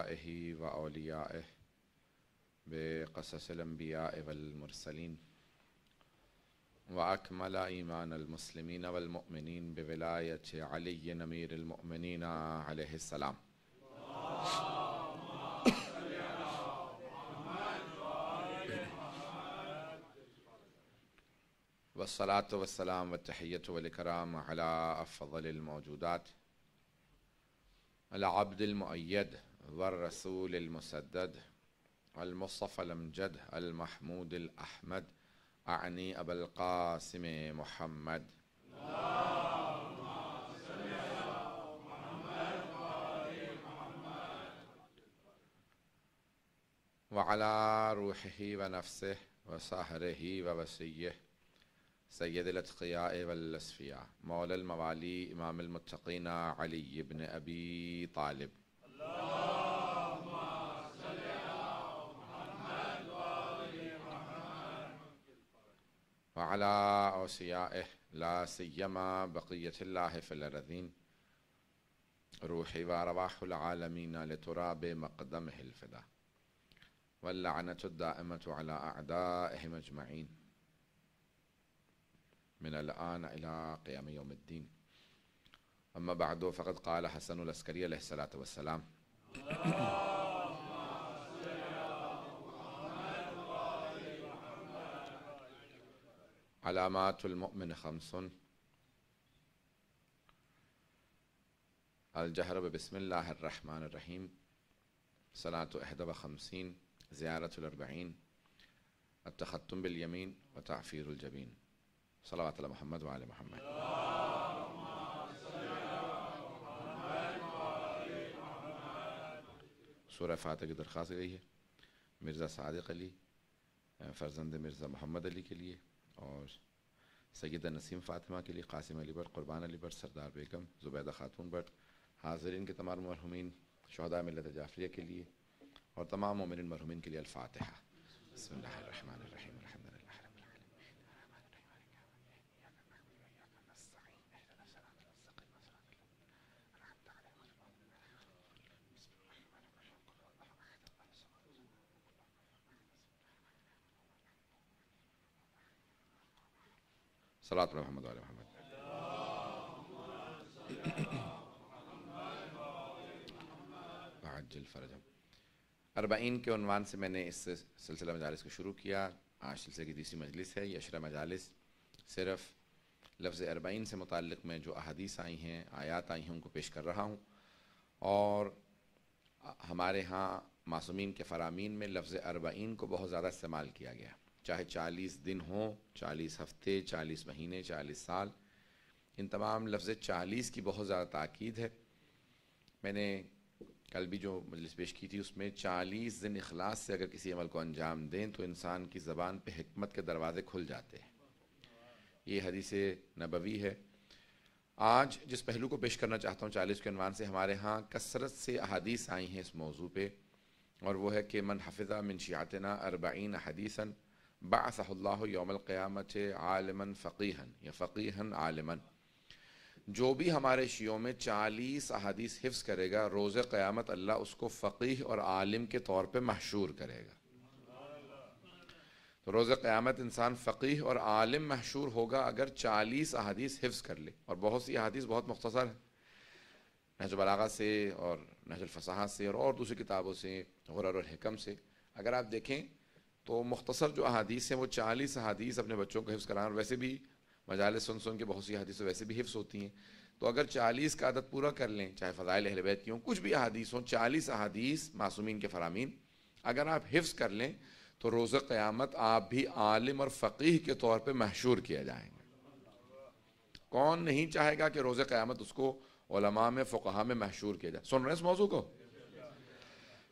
آله وأوليائه بقصص الأنبياء والمرسلين وأكمل إيمان المسلمين والمؤمنين بولاية علي أمير المؤمنين عليه السلام والصلاة والسلام والتحية والإكرام على أفضل الموجودات العبد المؤيد والرسول المسدد المصطفى المجد المحمود الأحمد أعني أبا القاسم محمد وعلى روحه ونفسه وصهره ووسيه سيد الأتقياء والأسفياء مولى الموالي إمام المتقين علي بن أبي طالب الله وعلى أوصيائه لا سيما بقية الله في الأرضين روحي وأرواح العالمين لتراب مقدمه الفدا واللعنة الدائمة على أعدائهم أجمعين من الآن إلى قيام يوم الدين أما بعد فقد قال حسن الأسكري عليه الصلاة والسلام علامات المؤمن خمس الجهر بسم الله الرحمن الرحيم صلاة إحدى وخمسين زيارة الأربعين التختم باليمين وتعفير الجبين صلوات على محمد وعلى محمد سورة فاتح درخواست گئی ہے مرزا صادق علی فرزند مرزا محمد علی کے لئے और सैद नसीम फ़ातिमा के लिए कासिम अली भट क़ुरबान अली भट सरदार बेगम ज़ुबैदा ख़ातून भट हाजरीन के तमाम मरहुमिन शहदा मिलत जाफरिया के लिए और तमाम ममिन मरहूमिन के लिए अल्फ़ातहा बसमीम सलात महमद महमद अरबाइन के अनवान से मैंने इस सिलसिला मजालस को शुरू किया आज सिलसिले की तीसरी मजलिस है ये अशर मजालस सिर्फ़ लफ्ज़ अरबाइन से मुतल में जो अहदीस आई हैं आयात आई हैं उनको पेश कर रहा हूँ और हमारे यहाँ मासूमिन के फ़रामीन में लफ्ज़ अरबाइन को बहुत ज़्यादा इस्तेमाल किया गया चाहे चालीस दिन हो चालीस हफ्ते चालीस महीने चालीस साल इन तमाम लफ्ज़ चालीस की बहुत ज़्यादा ताक़द है मैंने कल भी जो मजलिस पेश की थी उसमें चालीस दिन अखलास से अगर किसी अमल को अंजाम दें तो इंसान की ज़बान पर हमत के दरवाज़े खुल जाते हैं ये हदीस नबवी है आज जिस पहलू को पेश करना चाहता हूँ चालीस के अनवान से हमारे यहाँ कसरत से अदीस आई हैं इस मौजू पर और वह है कि मन हफिज़ा मिन शियातना अरबाइन हदीसन बासल्ला योम क़्यामत आलमन फ़कीहन या फ़कीहन आलमन जो भी हमारे शियों में चालीस अहादीस हिफ्स करेगा रोज़ क़्यामत अल्लाह उसको फ़कीह और आलिम के तौर पर महशूर करेगा तो रोज़ क़्यामत इंसान फ़कीह और आलिम महशूर होगा अगर चालीस अहादीस हिफ्स कर ले और बहुत सी अहादीस बहुत मुख्तसर है नहजबलागा से और नहजलफसाहा से और, और दूसरी किताबों से और, और हकम से अगर आप देखें तो मुख्तसर जो अदीस हैं वो चालीस अहादीस अपने बच्चों को हिफ्स और वैसे भी मजाल सुन सुन के बहुत सी हदीस वैसे भी हिफ्स होती हैं तो अगर चालीस का आदत पूरा कर लें चाहे फ़जाइल अहलबैत की हों कुछ भी अहादीस हों चालीस अदीस मासूमिन के फरामीन अगर आप हिफ्स कर लें तो रोज़ क़्यामत आप भी आलिम और फ़कीह के तौर पर महशूर किया जाएंगे कौन नहीं चाहेगा कि रोज़ क़्यामत उसको ओलमा में फ़ुकहा में मशहूर किया जाए सुन रहे हैं इस मौजू को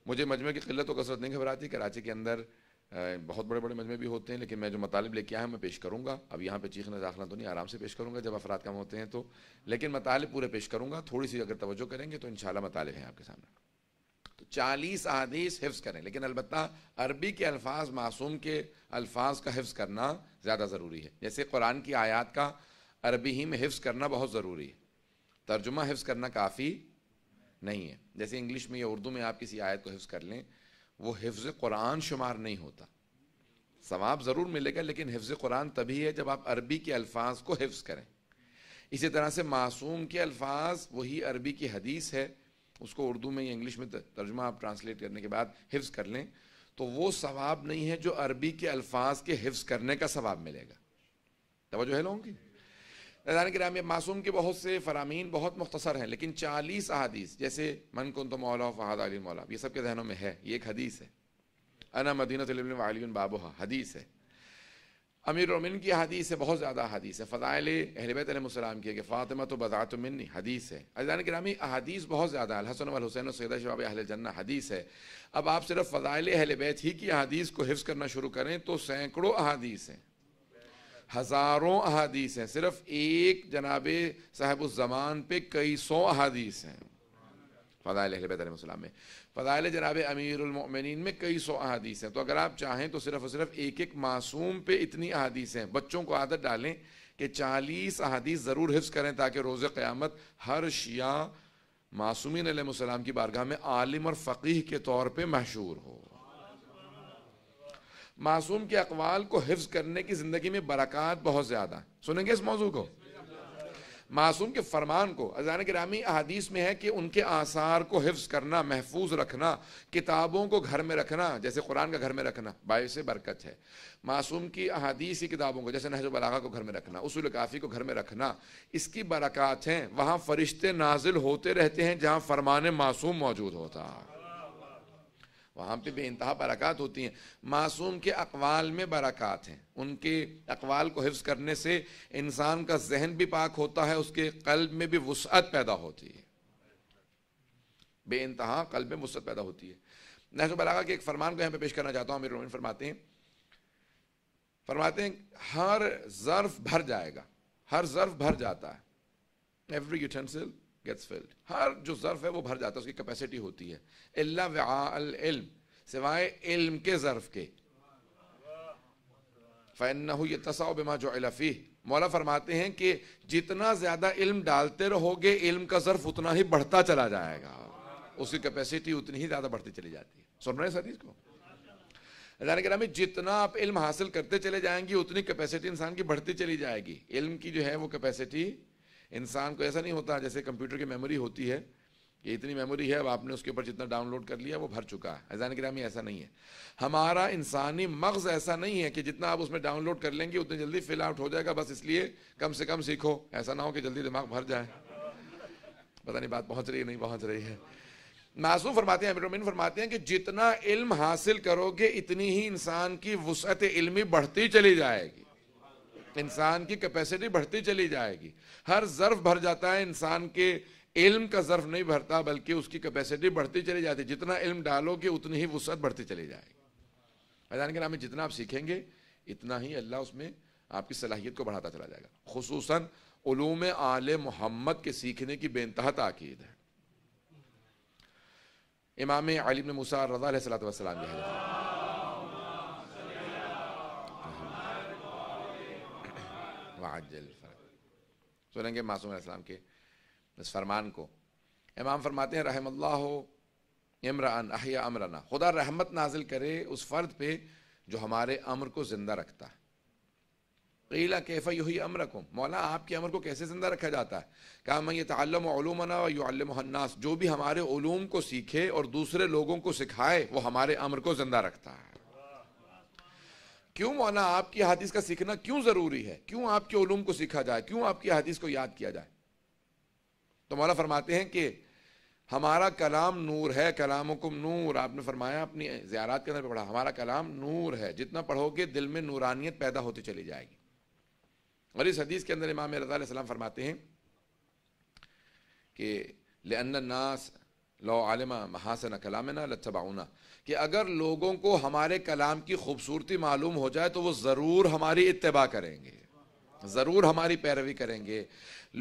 मुझे मजमे की किल्लत व कसरत नहीं घबराती कराची के अंदर बहुत बड़े बड़े मजमे भी होते हैं लेकिन मैं जो मतालब लेके आया मैं पेश करूँगा अब यहाँ पे चीखना दाखिला तो नहीं आराम से पेश करूँगा जब अफराद कम होते हैं तो लेकिन मतालब पूरे पेश करूँगा थोड़ी सी अगर तवज्जो करेंगे तो इन मतालब हैं आपके सामने तो चालीस अदीस हिफ्स करें लेकिन अलबत् अरबी के अल्फाज मासूम के अल्फाज का हिफ्स करना ज़्यादा ज़रूरी है जैसे कुरान की आयात का अरबी ही में हिफ्स करना बहुत ज़रूरी है तर्जुमा हिफ्स करना काफ़ी नहीं है जैसे इंग्लिश में या उर्दू में आप किसी आयत को हिफ्स कर लें वो हिफ्ज़ कुरान शुमार नहीं होता सवाब ज़रूर मिलेगा लेकिन हिफ्ज़ कुरान तभी है जब आप अरबी के अल्फाज को हिफ्ज़ करें इसी तरह से मासूम के अल्फाज वही अरबी की हदीस है उसको उर्दू में या इंग्लिश में तर्जुमा आप ट्रांसलेट करने के बाद हिफ्ज़ कर लें तो वो सवाब नहीं है जो अरबी के अल्फाज के हिफ्ज़ करने का सवाब मिलेगा जो है लोगों की नजान कराम मासूम के बहुत से फरामीन बहुत मुख्तसर हैं लेकिन चालीस अहादीस जैसे मन कुन तो मौला फ़हद अली मौला ये सब के जहनों में है ये एक हदीस है अना मदीना वाली बाबुहा हदीस है अमीर रोमिन की हदीस है बहुत ज़्यादा हदीस है फ़ज़ाइल अहलबतम की है कि फ़ातिमा तो बज़ात मिन हदीस है अजान करामी अदीस बहुत ज़्यादा हसन हुसैन सैदा शबाब अहल जन्ना हदीस है अब आप सिर्फ फ़ज़ाइल अहल बैत ही की हदीस को हिफ़ करना शुरू करें तो सैकड़ों अहादीस हैं हज़ारों अहादीस हैं सिर्फ एक जनाब साहब उस जमान पे कई सौ अहादीस हैं फ़दाइल में फ़दाइल जनाब अमीरमिन में कई सौ अहादीस हैं तो अगर आप चाहें तो सिर्फ और सिर्फ एक एक मासूम पे इतनी अहादीस हैं बच्चों को आदत डालें कि चालीस अहादीस ज़रूर हिफ्स करें ताकि रोज़ क़्यामत हर शिया मासूमिन की बारगाह में आलिम और फ़कीह के तौर पर मशहूर हो मासूम के अकवाल को हिफ्ज करने की ज़िंदगी में बरक़ात बहुत ज़्यादा है सुनेंगे इस मौजू को मासूम के फरमान को अजान ग्रामी अहादीस में है कि उनके आसार को हिफ्ज करना महफूज रखना किताबों को घर में रखना जैसे कुरान का घर में रखना बाय से बरकत है मासूम की अहादीस किताबों को जैसे नहज बलागा को घर में रखना उसूल काफ़ी को घर में रखना इसकी बरक़ात हैं वहाँ फरिश्ते नाजिल होते रहते हैं जहाँ फरमान मासूम मौजूद होता है वहाँ पे इंतहा बरक़ात होती हैं मासूम के अकवाल में बरक़ात हैं उनके अकवाल को हिफ्ज़ करने से इंसान का जहन भी पाक होता है उसके कल्ब में भी वसअत पैदा होती है बे इंतहा कल्ब में वसअत पैदा होती है नहर बलागा के एक फरमान को यहाँ पे पेश करना चाहता हूँ मेरे रोमिन फरमाते हैं फरमाते हैं हर ज़र्फ भर जाएगा हर ज़र्फ भर जाता है एवरी यूटेंसिल गेट्स फिल्ड हर जो ज़र्फ है वो भर जाता है उसकी कैपेसिटी होती है इल्म सिवाय इल्म के ज़र्फ के ये तसाओ बिमा जो अलफ़ी मौला फरमाते हैं कि जितना ज़्यादा इल्म डालते रहोगे इल्म का ज़र्फ उतना ही बढ़ता चला जाएगा उसकी कैपेसिटी उतनी ही ज़्यादा बढ़ती चली जाती है सुन रहे हैं सर इसको अजान जितना आप इल्म हासिल करते चले जाएंगे उतनी कैपेसिटी इंसान की बढ़ती चली जाएगी इल्म की जो है वो कैपेसिटी इंसान को ऐसा नहीं होता जैसे कंप्यूटर की मेमोरी होती है कि इतनी मेमोरी है अब आपने उसके ऊपर जितना डाउनलोड कर लिया वो भर चुका है अजान ग्रामी ऐसा नहीं है हमारा इंसानी मगज़ ऐसा नहीं है कि जितना आप उसमें डाउनलोड कर लेंगे उतनी जल्दी फिल आउट हो जाएगा बस इसलिए कम से कम सीखो ऐसा ना हो कि जल्दी दिमाग भर जाए पता नहीं बात पहुँच रही है नहीं पहुँच रही है मासूम फरमाते हैं अमिरमिन फरमाते हैं कि जितना इल्म हासिल करोगे इतनी ही इंसान की वसअत इल्मी बढ़ती चली जाएगी इंसान की कैपेसिटी बढ़ती चली जाएगी हर ज़र्फ भर जाता है इंसान के इल्म का ज़र्फ नहीं भरता बल्कि उसकी कैपेसिटी बढ़ती चली जाती जितना इल्म डालोगे उतनी ही वसत बढ़ती चली जाएगी अजान के नाम में जितना आप सीखेंगे इतना ही अल्लाह उसमें आपकी सलाहियत को बढ़ाता चला जाएगा खसूस उलूम आल मोहम्मद के सीखने की बेनतहा ताकीद है इमाम आलिम मूसा रजा सलात वसलाम वजल सुनेंगे मासूम के इस फरमान को इमाम फरमाते हैं रहमल्ला इमरान अहिया अमराना खुदा रहमत नाजिल करे उस फ़र्द पे जो हमारे अमर को ज़िंदा रखता है कीला कैफ़ा यही को मौला आपके अमर को कैसे ज़िंदा रखा जाता है कहा मैं ये तलमना युल्मन्नास जो भी हमारे ूम को सीखे और दूसरे लोगों को सिखाए वो हमारे अमर को ज़िंदा रखता है क्यों मौना आपकी हदीस का सीखना क्यों ज़रूरी है क्यों आपके ओलूम को सीखा जाए क्यों आपकी हदीस को याद किया जाए तो मौला फरमाते हैं कि हमारा कलाम नूर है कलाम को नूर आपने फरमाया अपनी ज्यारात के अंदर पढ़ा हमारा कलाम नूर है जितना पढ़ोगे दिल में नूरानियत पैदा होती चली जाएगी और इस हदीस के अंदर इमाम रज़ाम फरमाते हैं कि लेनास लो आलिमा महासन कलामना लतबाउना कि अगर लोगों को हमारे कलाम की खूबसूरती मालूम हो जाए तो वो ज़रूर हमारी इतबा करेंगे ज़रूर हमारी पैरवी करेंगे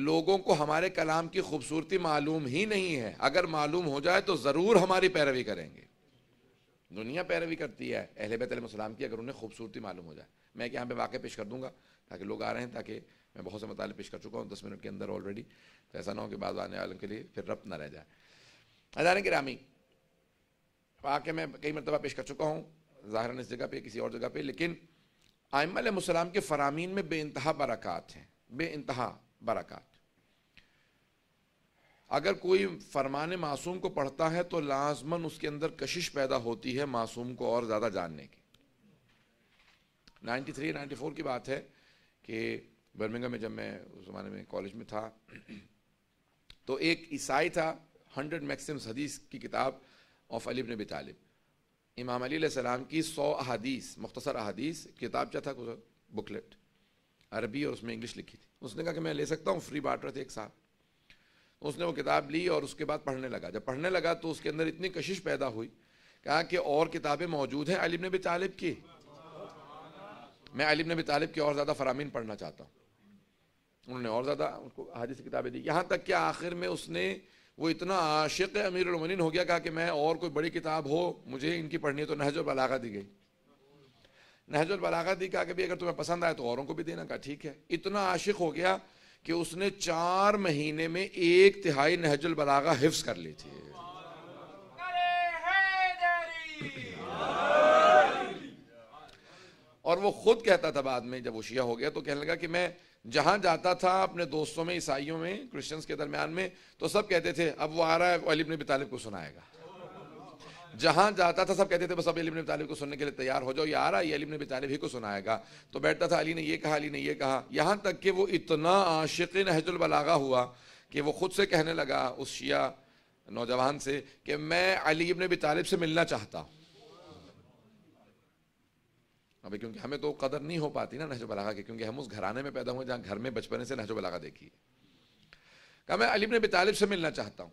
लोगों को हमारे कलाम की खूबसूरती मालूम ही नहीं है अगर मालूम हो जाए तो ज़रूर हमारी पैरवी करेंगे दुनिया पैरवी करती है अहल बैतलम की अगर उन्हें खूबसूरती मालूम हो जाए मैं यहाँ पे वाक़ पेश कर दूँगा ताकि लोग आ रहे हैं ताकि मैं बहुत से मतलब पेश कर चुका हूँ दस मिनट के अंदर ऑलरेडी तो ऐसा ना हो कि बाद आने वालों के लिए फिर रब ना रह जाए हजार ग्रामीण आके मैं कई मरतबा पेश कर चुका हूँ ज़ाहरा इस जगह पर किसी और जगह पर लेकिन आमसम के फ़रामीन में बे इंतहा बरक़ात हैं बे इंतहा बरक़ात अगर कोई फरमान मासूम को पढ़ता है तो लाजमन उसके अंदर कशिश पैदा होती है मासूम को और ज़्यादा जानने की 93, 94 की बात है कि बर्मिंगम में जब मैं उस ज़माने में कॉलेज में था तो एक ईसाई था हंड्रेड मैक्सिम्स हदीस की किताब ऑफ अली इबन तालिब इमाम अली सलाम की सौ अहादीस मुख्तसर अहादीस किताबचा था बुकलेट अरबी और उसमें इंग्लिश लिखी थी उसने कहा कि मैं ले सकता हूँ फ्री बांट रहे थे एक साहब तो उसने वो किताब ली और उसके बाद पढ़ने लगा जब पढ़ने लगा तो उसके अंदर इतनी कशिश पैदा हुई कहा कि और किताबें मौजूद हैं अलिब नबी तालिब की मैं अलिब नबी तालिब की और ज़्यादा फरामीन पढ़ना चाहता हूँ उन्होंने और ज़्यादा उनको हादिस किताबें दी यहाँ तक कि आखिर में उसने वो इतना आशिक अमीर उमिन हो गया कहा कि मैं और कोई बड़ी किताब हो मुझे इनकी पढ़नी है तो नहजुल बलागा दी गई नहजुल बलागा दी कहा कि भाई अगर तुम्हें पसंद आए तो औरों को भी देना कहा ठीक है इतना आशिक हो गया कि उसने चार महीने में एक तिहाई नहजुल बलागा हिफ्स कर ली थी और वो खुद कहता था बाद में जब वो शिया हो गया तो कहने लगा कि मैं जहां जाता था अपने दोस्तों में ईसाइयों में क्रिश्चियंस के दरमियान में तो सब कहते थे अब वो आ रहा है अलीब नबी तालिब को सुनाएगा जहां जाता था सब कहते थे बस अब अलीब ने तालिब को सुनने के लिए तैयार हो जाओ ये आ रहा है ये अलीब ने तालिब ही को सुनाएगा तो बैठता था अली ने ये कहा अली ने ये कहा यहां तक कि वो इतना आशिक नहजुलबलागा हुआ कि वो खुद से कहने लगा उस शिया नौजवान से कि मैं अली इबन तालिब से मिलना चाहता हूँ अभी क्योंकि हमें तो कदर नहीं हो पाती ना नहजो बलागा की क्योंकि हम उस घराने में पैदा हुए जहाँ घर में बचपने से नहजो बलागा देखी कहा मैं अलीब नबी तालिब से मिलना चाहता हूँ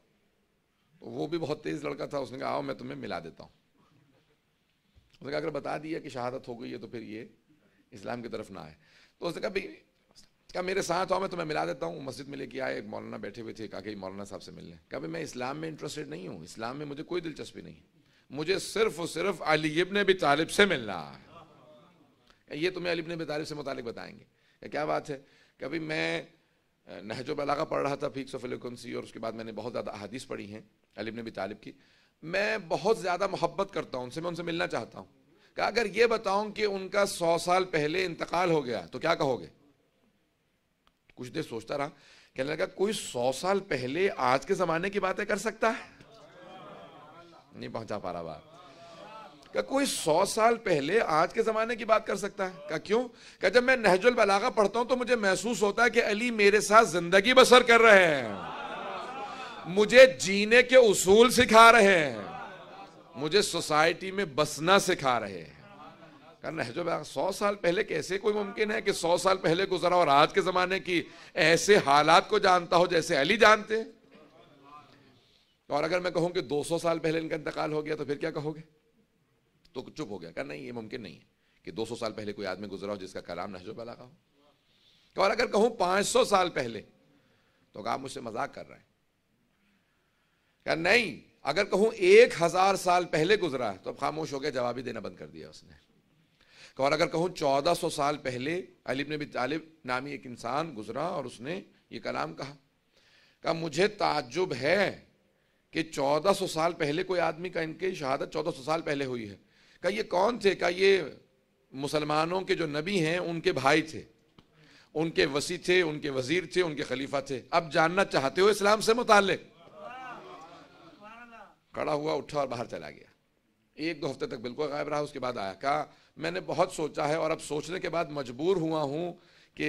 तो वो भी बहुत तेज़ लड़का था उसने कहा आओ मैं तुम्हें मिला देता हूँ उसने कहा अगर बता दिया कि शहादत हो गई है तो फिर ये इस्लाम की तरफ ना आए तो उसने कहा भाई क्या मेरे साथ आओ मैं तुम्हें मिला देता हूँ मस्जिद में लेके आए एक मौलाना बैठे हुए थे कहा कि मौलाना साहब से मिलने कहा भाई मैं इस्लाम में इंटरेस्टेड नहीं हूँ इस्लाम में मुझे कोई दिलचस्पी नहीं मुझे सिर्फ और सिर्फ अली इबन भी तालिब से मिलना है ये तुम्हें अलिबन ने से मुतालिक बताएंगे क्या बात है कभी मैं नहजो बलागा पढ़ रहा था फीक सफ़लकनसी और उसके बाद मैंने बहुत ज़्यादा अदीस पढ़ी हैं अलिब ने भी की मैं बहुत ज़्यादा मोहब्बत करता हूँ उनसे मैं उनसे मिलना चाहता हूँ कि अगर ये बताऊँ कि उनका सौ साल पहले इंतकाल हो गया तो क्या कहोगे कुछ देर सोचता रहा कहने लगा कोई सौ साल पहले आज के ज़माने की बातें कर सकता है नहीं पहुंचा पा रहा बात का कोई सौ साल पहले आज के ज़माने की बात कर सकता है का क्यों का जब मैं नहजुल बलागा पढ़ता हूं तो मुझे महसूस होता है कि अली मेरे साथ ज़िंदगी बसर कर रहे हैं मुझे जीने के उसूल सिखा रहे हैं मुझे सोसाइटी में बसना सिखा रहे हैं कारण है सौ साल पहले कैसे कोई मुमकिन है कि सौ साल पहले गुजरा और आज के ज़माने की ऐसे हालात को जानता हो जैसे अली जानते और अगर मैं कहूं कि 200 साल पहले इनका इंतकाल हो गया तो फिर क्या कहोगे तो चुप हो गया कहा नहीं ये मुमकिन नहीं है कि 200 साल पहले कोई आदमी गुजरा हो जिसका कलाम नशो बलागा हो और अगर कहूं 500 साल पहले तो आप मुझसे मजाक कर रहे हैं क्या नहीं अगर कहूं एक हजार साल पहले गुजरा है तो अब खामोश हो गया जवाब ही देना बंद कर दिया उसने और अगर कहूं चौदह सौ साल पहले अलिब नबी तालिब नामी एक इंसान गुजरा और उसने ये कलाम कहा कहा मुझे ताज्जुब है कि चौदह सौ साल पहले कोई आदमी का इनके शहादत चौदह सौ साल पहले हुई है कहा ये कौन थे का ये मुसलमानों के जो नबी हैं उनके भाई थे उनके वसी थे उनके वजीर थे उनके खलीफा थे अब जानना चाहते हो इस्लाम से मुताल खड़ा हुआ उठा और बाहर चला गया एक दो हफ्ते तक बिल्कुल गायब रहा उसके बाद आया कहा मैंने बहुत सोचा है और अब सोचने के बाद मजबूर हुआ हूं कि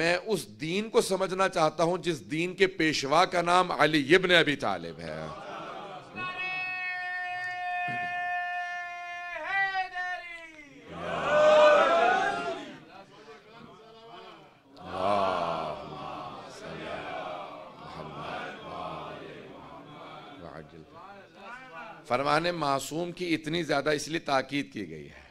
मैं उस दीन को समझना चाहता हूं जिस दीन के पेशवा का नाम अली इब्न अबी तालिब है फरमान मासूम की इतनी ज़्यादा इसलिए ताकीद की गई है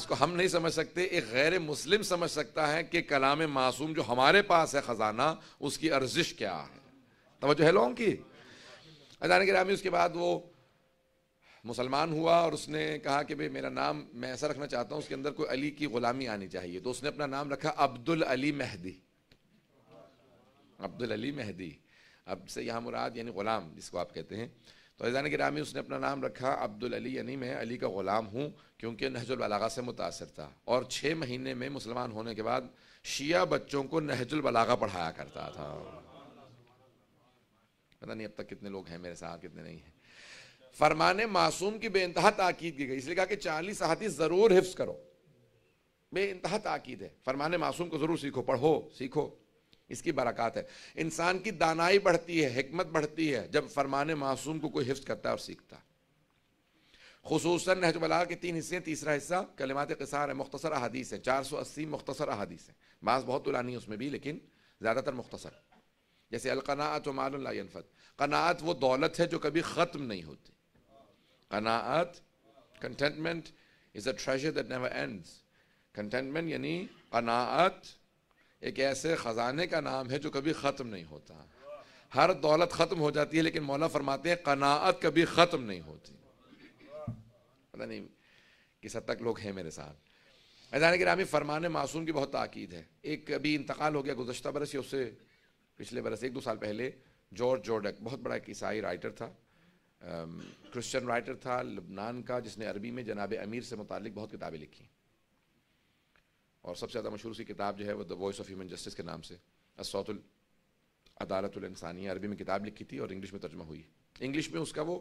इसको हम नहीं समझ सकते एक गैर मुस्लिम समझ सकता है कि कलाम मासूम जो हमारे पास है ख़जाना उसकी अर्जिश क्या है तोज्जो है लोगों की अजान ग्रामी उसके बाद वो मुसलमान हुआ और उसने कहा कि भाई मेरा नाम मैं ऐसा रखना चाहता हूँ उसके अंदर कोई अली की ग़ुलामी आनी चाहिए तो उसने अपना नाम रखा अब्दुल अली मेहदी अब्दुल अली मेहदी अब से यहाँ मुराद यानी ग़ुलाम जिसको आप कहते हैं तो ऐजान गिरामी उसने अपना नाम रखा अब्दुल अली यानी मैं अली का ग़ुलाम हूँ क्योंकि नहजुलबलागा से मुतासर था और छः महीने में मुसलमान होने के बाद शिया बच्चों को नहजुलबलागा पढ़ाया करता था पता नहीं अब तक कितने लोग हैं मेरे साथ कितने नहीं हैं फरमान मासूम की बेानतहा ताकीद की गई इसलिए कहा कि चालीस अहादीस ज़रूर हिफ्स करो बेानतहा ताकीद है फरमान मासूम को ज़रूर सीखो पढ़ो सीखो इसकी बरकत है इंसान की दानाई बढ़ती है हमत बढ़ती है जब फरमान मासूम को कोई हिफ्ज करता है और सीखता है खसूस नहजबला के तीन हिस्से तीसरा हिस्सा कलमात कसार है मुख्तसर अहादीस है चार सौ अस्सी मुख्तसर अहादीस है बास बहुत तुलानी है उसमें भी लेकिन ज़्यादातर मुख्तसर जैसे अलकनात व मालफ़त कनात वो दौलत है जो कभी ख़त्म नहीं होती कनात contentment is a treasure that never ends contentment यानी कनात एक ऐसे ख़जाने का नाम है जो कभी ख़त्म नहीं होता हर दौलत ख़त्म हो जाती है लेकिन मौला फरमाते हैं कनाअत कभी ख़त्म नहीं होती पता नहीं किस हद तक लोग हैं मेरे साथ अजान गिरामी फरमान मासूम की बहुत ताक़ीद है एक अभी इंतकाल हो गया गुजशत बरस या उससे पिछले बरस एक दो साल पहले जॉर्ज जोडक बहुत बड़ा एक ईसाई राइटर था क्रिश्चियन राइटर था लबनान का जिसने अरबी में जनाब अमीर से मुतल बहुत किताबें लिखी और सबसे ज़्यादा मशहूर उसकी किताब जो है वो the voice of human justice के नाम से असौतुल अदालतानी अरबी में किताब लिखी थी और इंग्लिश में तर्जमा हुई इंग्लिश में उसका वो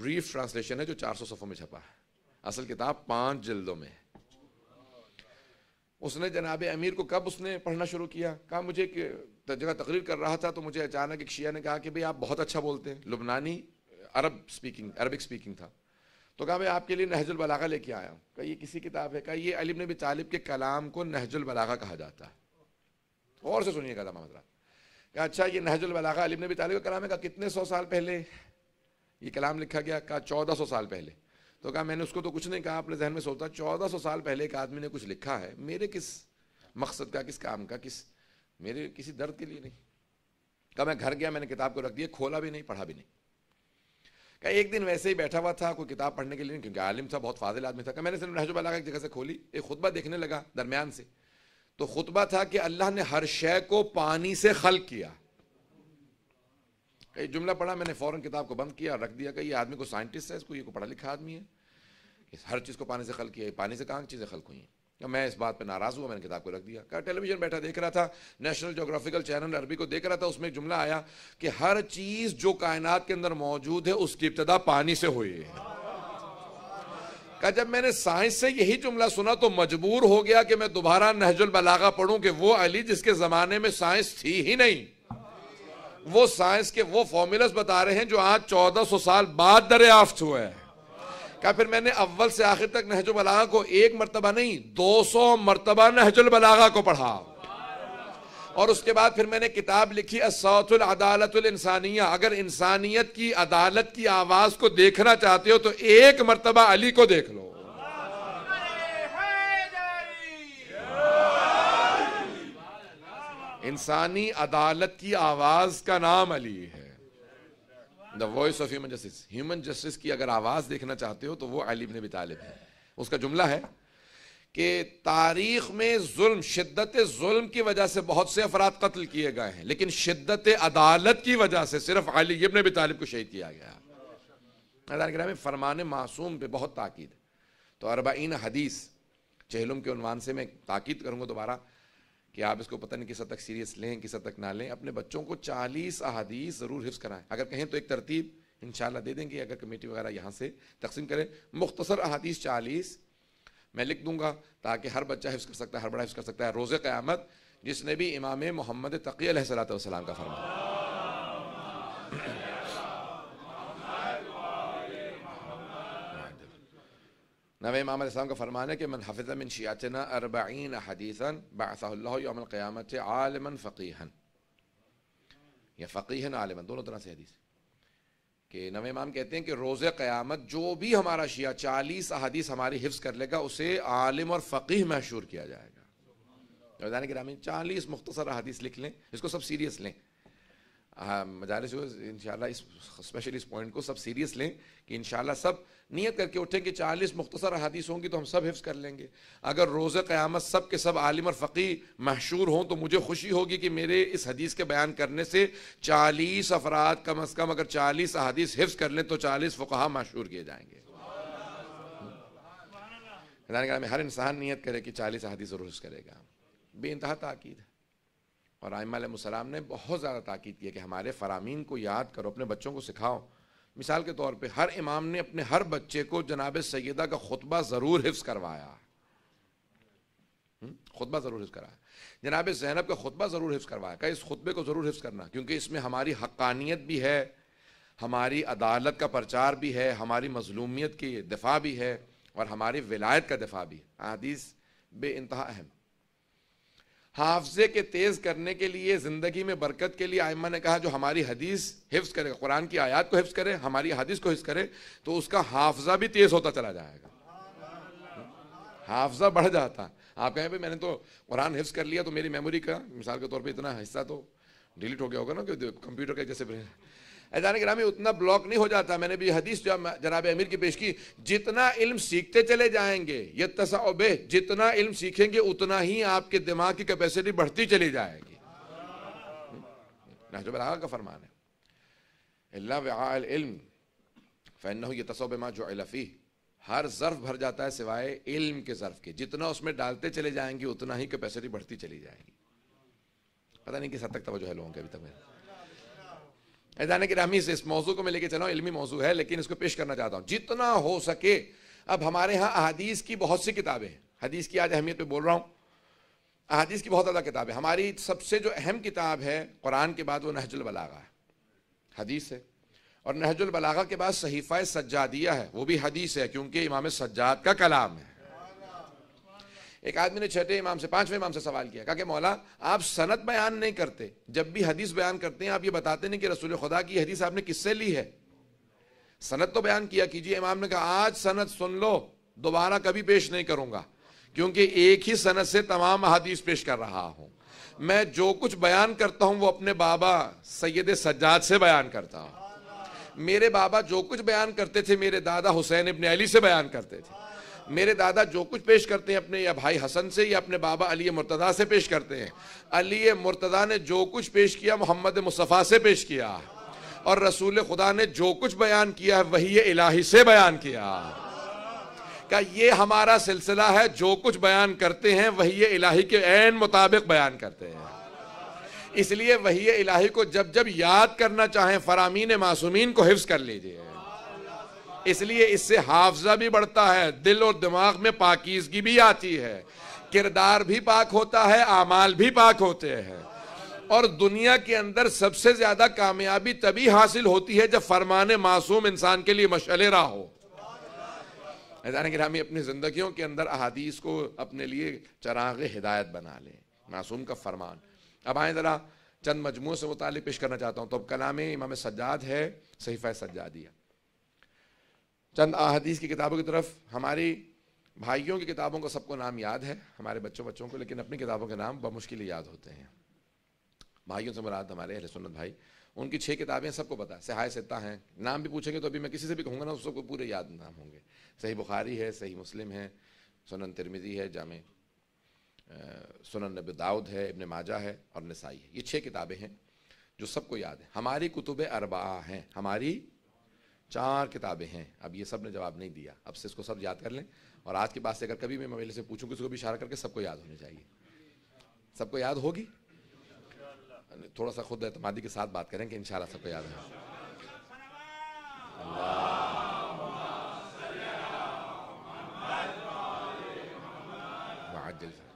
ब्रीफ ट्रांसलेशन है जो 400 सफ़ों में छपा है असल किताब पाँच जल्दों में उसने जनाब अमीर को कब उसने पढ़ना शुरू किया कहा मुझे एक जगह तकरीर कर रहा था तो मुझे अचानक एक शिया ने कहा कि भाई आप बहुत अच्छा बोलते हैं लुबनानी अरब स्पीकिंग अरबिक स्पीकिंग था तो कहा मैं आपके लिए नहजुल बलागा लेके आया हूँ कहा ये किसी किताब है कहा ये अलिम नबी तालिब के कलाम को नहजुल बलागा कहा जाता है और से सुनिए कलाम हजरा कहा अच्छा ये नहजुल बलागा अलिम नबी तालिब का कलाम है कहा कितने सौ साल पहले ये कलाम लिखा गया कहा चौदह सौ साल पहले तो कहा मैंने उसको तो कुछ नहीं कहा अपने जहन में सोचा चौदह सौ साल पहले एक आदमी ने कुछ लिखा है मेरे किस मकसद का किस काम का किस मेरे किसी दर्द के लिए नहीं कहा मैं घर गया मैंने किताब को रख दिया खोला भी नहीं पढ़ा भी नहीं कहीं एक दिन वैसे ही बैठा हुआ था कोई किताब पढ़ने के लिए क्योंकि आलिम था बहुत फाजिल आदमी था मैंने सिर्फ नहजुब का एक जगह से खोली एक खुतबा देखने लगा दरमियान से तो खुतबा था कि अल्लाह ने हर शय को पानी से खल किया कई जुमला पढ़ा मैंने फ़ौरन किताब को बंद किया रख दिया कि ये आदमी को साइंटिस्ट है इसको ये को पढ़ा लिखा आदमी है इस हर चीज़ को पानी से खल किया पानी से कहाँ चीज़ें खल हुई हैं कि मैं इस बात पे नाराज़ हुआ मैंने किताब को रख दिया कहा टेलीविज़न बैठा देख रहा था नेशनल जोग्राफिकल चैनल अरबी को देख रहा था उसमें एक जुमला आया कि हर चीज़ जो कायनात के अंदर मौजूद है उसकी इब्तदा पानी से हुई है कहा जब मैंने साइंस से यही जुमला सुना तो मजबूर हो गया कि मैं दोबारा नहजुल बलागा पढ़ूं कि वो अली जिसके ज़माने में साइंस थी ही नहीं वो साइंस के वो फॉर्मूलास बता रहे हैं जो आज 1400 साल बाद दरियाफ्त हुए हैं क्या फिर मैंने अव्वल से आखिर तक बलागा को एक मरतबा नहीं दो सौ मरतबा बलागा को पढ़ा और उसके बाद फिर मैंने किताब लिखी असौतुल अदालतुल इंसानिया अगर इंसानियत की अदालत की आवाज़ को देखना चाहते हो तो एक मरतबा अली को देख लो इंसानी अदालत की आवाज़ का नाम अली है the voice of human justice human justice की अगर आवाज़ देखना चाहते हो तो वो अलीब ने भी तालिब है उसका जुमला है कि तारीख में जुल्म शिद्दत जुल्म की वजह से बहुत से अफराद कत्ल किए गए हैं लेकिन शिद्दत अदालत की वजह से सिर्फ अली इब्न तालिब को शहीद किया गया में फरमान मासूम पे बहुत ताकीद तो अरबाइन हदीस चहलुम के उनवान से मैं ताकीद करूँगा दोबारा कि आप इसको पता नहीं किस हद तक सीरियस लें किस हद तक ना लें अपने बच्चों को चालीस अहादीस ज़रूर हिफ्स कराएं अगर कहें तो एक तरतीब इन दे देंगे अगर कमेटी वगैरह यहाँ से तकसीम करें मुख्तसर अहादीस चालीस मैं लिख दूंगा ताकि हर बच्चा हिफ्स कर सकता है हर बड़ा हिफ्स कर सकता है रोज़ क़्यामत जिसने भी इमाम मोहम्मद तकी सलात का फरमा नवे इमाम का फरमान है कि मन हफ़ मिन शियातना अरबीन हदीसन बासाक़्यामत आलमन फ़कीहन या फ़कीहन आलमन दोनों तरह से हदीस कि नवे इमाम कहते हैं कि रोज़ क़यामत जो भी हमारा शिया चालीस अदीस हमारी हिफ्स कर लेगा उसे आलिम और फ़कीह मशहूर किया जाएगा रमजान चालीस मुख्तसर अदीस लिख लें इसको सब सीरियस लें मदारस इन इस स्पेशली इस पॉइंट को सब सीरियस लें कि इन सब नीयत करके उठें कि चालीस मुख्तसर अदीस होंगी तो हम सब हिफ्स कर लेंगे अगर रोज़ क़्यामत सब के सब आलिम और फ़की मशहूर हों तो मुझे खुशी होगी कि मेरे इस हदीस के बयान करने से चालीस अफराद कम अज़ कम अगर चालीस अदीस हिफ्स कर लें तो चालीस फ़ुकहा मशहूर किए जाएंगे हर इंसान नीयत करे कि चालीस अहादीस रोज़ करेगा बेानतहा ताक़द है और आयम सलाम ने बहुत ज़्यादा ताक़द की है कि हमारे फ़रामीन को याद करो अपने बच्चों को सिखाओ मिसाल के तौर पे हर इमाम ने अपने हर बच्चे को जनाब सैदा का खुतबा ज़रूर हिफ्स करवाया खुतबा ज़रूर हिफ्स कराया जनाब जैनब का खुतबा ज़रूर हिफ्स करवाया का इस खुतबे को ज़रूर हिफ्स करना क्योंकि इसमें हमारी हक्कानियत भी है हमारी अदालत का प्रचार भी है हमारी मजलूमियत की दिफा भी है और हमारी विलायत का दिफा भी है अदीस बे अहम हाफजे के तेज करने के लिए जिंदगी में बरकत के लिए आयमा ने कहा जो हमारी हदीस हिफ्स करे कुरान की आयात को हिफ्स करे हमारी हदीस को हिफ्स करे तो उसका हाफजा भी तेज होता चला जाएगा हाफजा बढ़ जाता आप कहें भाई मैंने तो कुरान हिफ्स कर लिया तो मेरी मेमोरी का मिसाल के तौर पर इतना हिस्सा तो डिलीट हो गया होगा ना कि कंप्यूटर का जैसे ऐजान ग्रामी उतना ब्लॉक नहीं हो जाता मैंने भी हदीस जो जनाब अमीर की पेश की जितना इल्म सीखते चले जाएंगे ये तसाउबे जितना इल्म सीखेंगे उतना ही आपके दिमाग की कैपेसिटी बढ़ती चली जाएगी नहजबलागा का फरमान है इल्म फ़ैन ये तसब माँ जो अलफ़ी हर ज़र्फ भर जाता है सिवाय इल्म के ज़र्फ के जितना उसमें डालते चले जाएंगे उतना ही कैपेसिटी बढ़ती चली जाएगी पता नहीं किस हद तक तवज्जो है लोगों के अभी तक मेरा ऐसा की रामी से इस मौजू को मैं लेके चला इलमी मौजू है लेकिन इसको पेश करना चाहता हूँ जितना हो सके अब हमारे यहाँ अदीस की बहुत सी किताबें हैं हदीस की आज अहमियत पर बोल रहा हूँ अदीस की बहुत ज़्यादा किताबें हमारी सबसे जो अहम किताब है कुरान के बाद वो नहजुल बलागा है हदीस है और नहजुल बलागा के बाद सहीफ़ा सज्जादिया है वो भी हदीस है क्योंकि इमाम सज्जाद का कलाम है एक आदमी ने छठे इमाम से पांचवें इमाम से सवाल किया कहा कि मौला आप सनत बयान नहीं करते जब भी हदीस बयान करते हैं आप ये बताते नहीं कि रसूल खुदा की हदीस आपने किससे ली है सनत तो बयान किया कीजिए इमाम ने कहा आज सनत सुन लो दोबारा कभी पेश नहीं करूंगा क्योंकि एक ही सनत से तमाम हदीस पेश कर रहा हूं मैं जो कुछ बयान करता हूं वो अपने बाबा सैयद सज्जाद से बयान करता हूं मेरे बाबा जो कुछ बयान करते थे मेरे दादा हुसैन इबन अली से बयान करते थे मेरे दादा जो कुछ पेश करते हैं अपने या भाई हसन से या अपने बाबा अली मुर्तदा से पेश करते हैं अली मुर्तदा ने जो कुछ पेश किया मोहम्मद मुस्तफ़ा से पेश किया और रसूल खुदा ने जो कुछ बयान किया है वही इलाही से बयान किया का ये हमारा सिलसिला है जो कुछ बयान करते हैं वही इलाही के एन मुताबिक बयान करते हैं इसलिए वही इलाही को जब जब याद करना चाहें फरामीन मासूमीन को हिफ्स कर लीजिए इसलिए इससे हाफजा भी बढ़ता है दिल और दिमाग में पाकिजगी भी आती है किरदार भी पाक होता है आमाल भी पाक होते हैं और दुनिया के अंदर सबसे ज्यादा कामयाबी तभी हासिल होती है जब फरमान मासूम इंसान के लिए रहा हो हजारा गिरामी अपनी जिंदगी के अंदर अहादीस को अपने लिए चराग हिदायत बना लें मासूम का फरमान अब आए ज़रा चंद मजमू से मुताल पेश करना चाहता हूँ तो अब कलाम इमाम सज्जाद है सहीफा सज्जादिया चंद अहदीस की किताबों की तरफ हमारी भाइयों की किताबों का सबको नाम याद है हमारे बच्चों बच्चों को लेकिन अपनी किताबों के नाम बमुश्किल याद होते हैं भाइयों से मुराद हमारे अहले सुन्नत भाई उनकी छः किताबें सबको पता है सहाय सत्ता हैं नाम भी पूछेंगे तो अभी मैं किसी से भी कहूँगा ना उसको पूरे याद नाम होंगे सही बुखारी है सही मुस्लिम है सुनन तिरमिजी है जाम सुनन नब दाऊद है इबन माजा है और नसाई है ये छः किताबें हैं जो सबको याद है हमारी कुतुब अरबा हैं हमारी चार किताबें हैं अब ये सब ने जवाब नहीं दिया अब से इसको सब याद कर लें और आज के बाद से अगर कभी मैं मेले से पूछूँ किसी को भी इशारा करके सबको याद होने चाहिए सबको याद होगी थोड़ा सा खुद एतमादी के साथ बात करें कि इन सबको याद है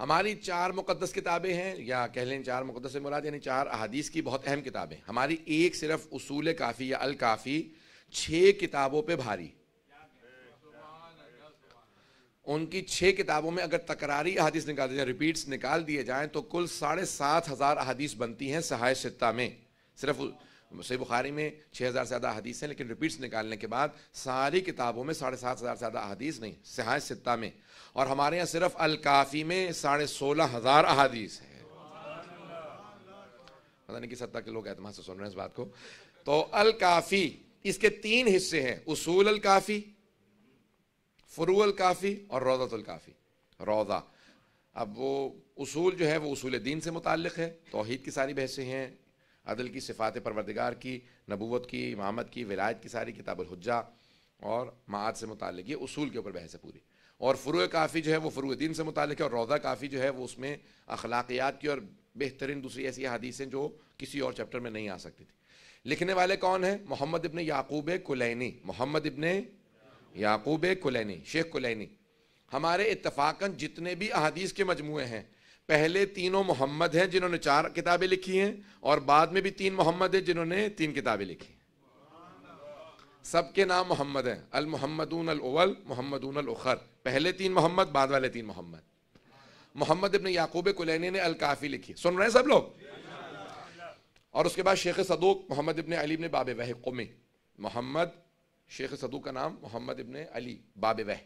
हमारी चार मुकदस किताबें हैं या कह लें चार मुकदस मुराद यानी चार अहदीस की बहुत अहम किताबें हमारी एक सिर्फ उसूल काफ़ी या अलकाफी छः किताबों पर भारी उनकी छः किताबों में अगर तकरारी अहदीस निकाल दी जाए रिपीट्स निकाल दिए जाएँ तो कुल साढ़े सात हज़ार अहदीस बनती हैं सहाय सत्ता में सिर्फ सही बुखारी में छः हज़ार से ज़्यादा हदीस हैं लेकिन रिपीट्स निकालने के बाद सारी किताबों में साढ़े सात हज़ार से ज़्यादा हदीस नहीं सिहाय सित्ता में और हमारे यहाँ सिर्फ अलकाफ़ी में साढ़े सोलह हज़ार अदीस है पता नहीं कि सत्ता के लोग एतम से सुन रहे हैं इस बात को तो अलकाफ़ी इसके तीन हिस्से हैं उसूल अलकाफ़ी फ़रू अलकाफ़ी और रौदतुल्काफ़ी रौदा अब वो उसूल जो है वो उसूल दीन से मुतल है तोहहीद की सारी बहसें हैं अदल की सिफ़ात परवरदिगार की नबूत की इमामत की विलायत की सारी किताबुलहजा और माद से मुतल ये असूल के ऊपर बहस है पूरी और फ़रू काफ़ी जो है वो फ़रू दीन से मुतल है और रोज़ा काफ़ी जो है वो उसमें अखलाकियात की और बेहतरीन दूसरी ऐसी हदीसें जो किसी और चैप्टर में नहीं आ सकती थी लिखने वाले कौन हैं मोहम्मद इबन याकूब कुलैनी मोहम्मद इबन याकूब कुलैनी शेख कुलैनी हमारे इतफ़ाक़न जितने भी अहदीस के मजमू हैं पहले तीनों मोहम्मद हैं जिन्होंने चार किताबें लिखी हैं और बाद में भी तीन मोहम्मद हैं जिन्होंने तीन किताबें लिखी सबके नाम मोहम्मद हैं अल मोहम्मद अल अवल मोहम्मद अल उखर पहले तीन मोहम्मद बाद वाले तीन मोहम्मद मोहम्मद इबन याकूब कुलैनी ने अल काफ़ी लिखी सुन रहे हैं सब लोग और उसके बाद शेख सदूक मोहम्मद इबन अली ने बाब वह कुमे मोहम्मद शेख सदूक का नाम मोहम्मद इबन अली बाब वह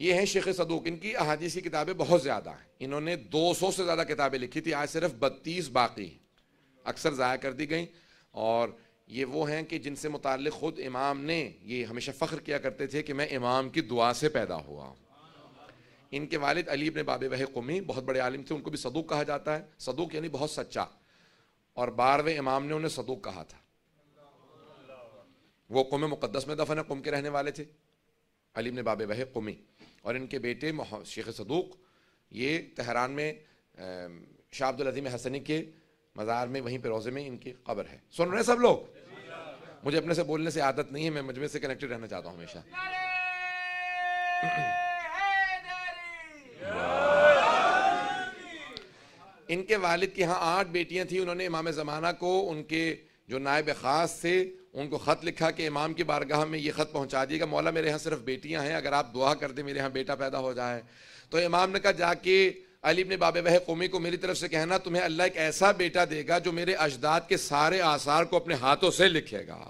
ये हैं शेख सदूक इनकी अहादीस की किताबें बहुत ज़्यादा हैं इन्होंने 200 से ज़्यादा किताबें लिखी थी आज सिर्फ बत्तीस बाकी अक्सर ज़ाया कर दी गई और ये वो हैं कि जिनसे मुतल ख़ुद इमाम ने ये हमेशा फ़ख्र किया करते थे कि मैं इमाम की दुआ से पैदा हुआ इनके वालिद अलीब ने बाबे वह कौमी बहुत बड़े आलिम थे उनको भी सदूक कहा जाता है सदूक यानी बहुत सच्चा और बारहवें इमाम ने उन्हें सदूक कहा था वो कुम मुक़दस में दफन है कुम के रहने वाले थे अलीम ने बाबे वह कौमी और इनके बेटे शेख सदूक ये तहरान में शाह अब्दुल अजीम हसनी के मज़ार में वहीं पर रोज़े में इनकी कब्र है सुन रहे हैं सब लोग मुझे अपने से बोलने से आदत नहीं है मैं मजमे से कनेक्टेड रहना चाहता हूँ हमेशा इनके वालिद की यहाँ आठ बेटियाँ थी उन्होंने इमाम ज़माना को उनके जो नायब ख़ास थे उनको ख़त लिखा कि इमाम की बारगाह में ये ख़त पहुँचा दिएगा मौला मेरे यहाँ सिर्फ बेटियाँ हैं अगर आप दुआ कर दें मेरे यहाँ बेटा पैदा हो जाए तो इमाम ने कहा जाके अली ने बाब वह कौमी को मेरी तरफ से कहना तुम्हें अल्लाह एक ऐसा बेटा देगा जो मेरे अजदाद के सारे आसार को अपने हाथों से लिखेगा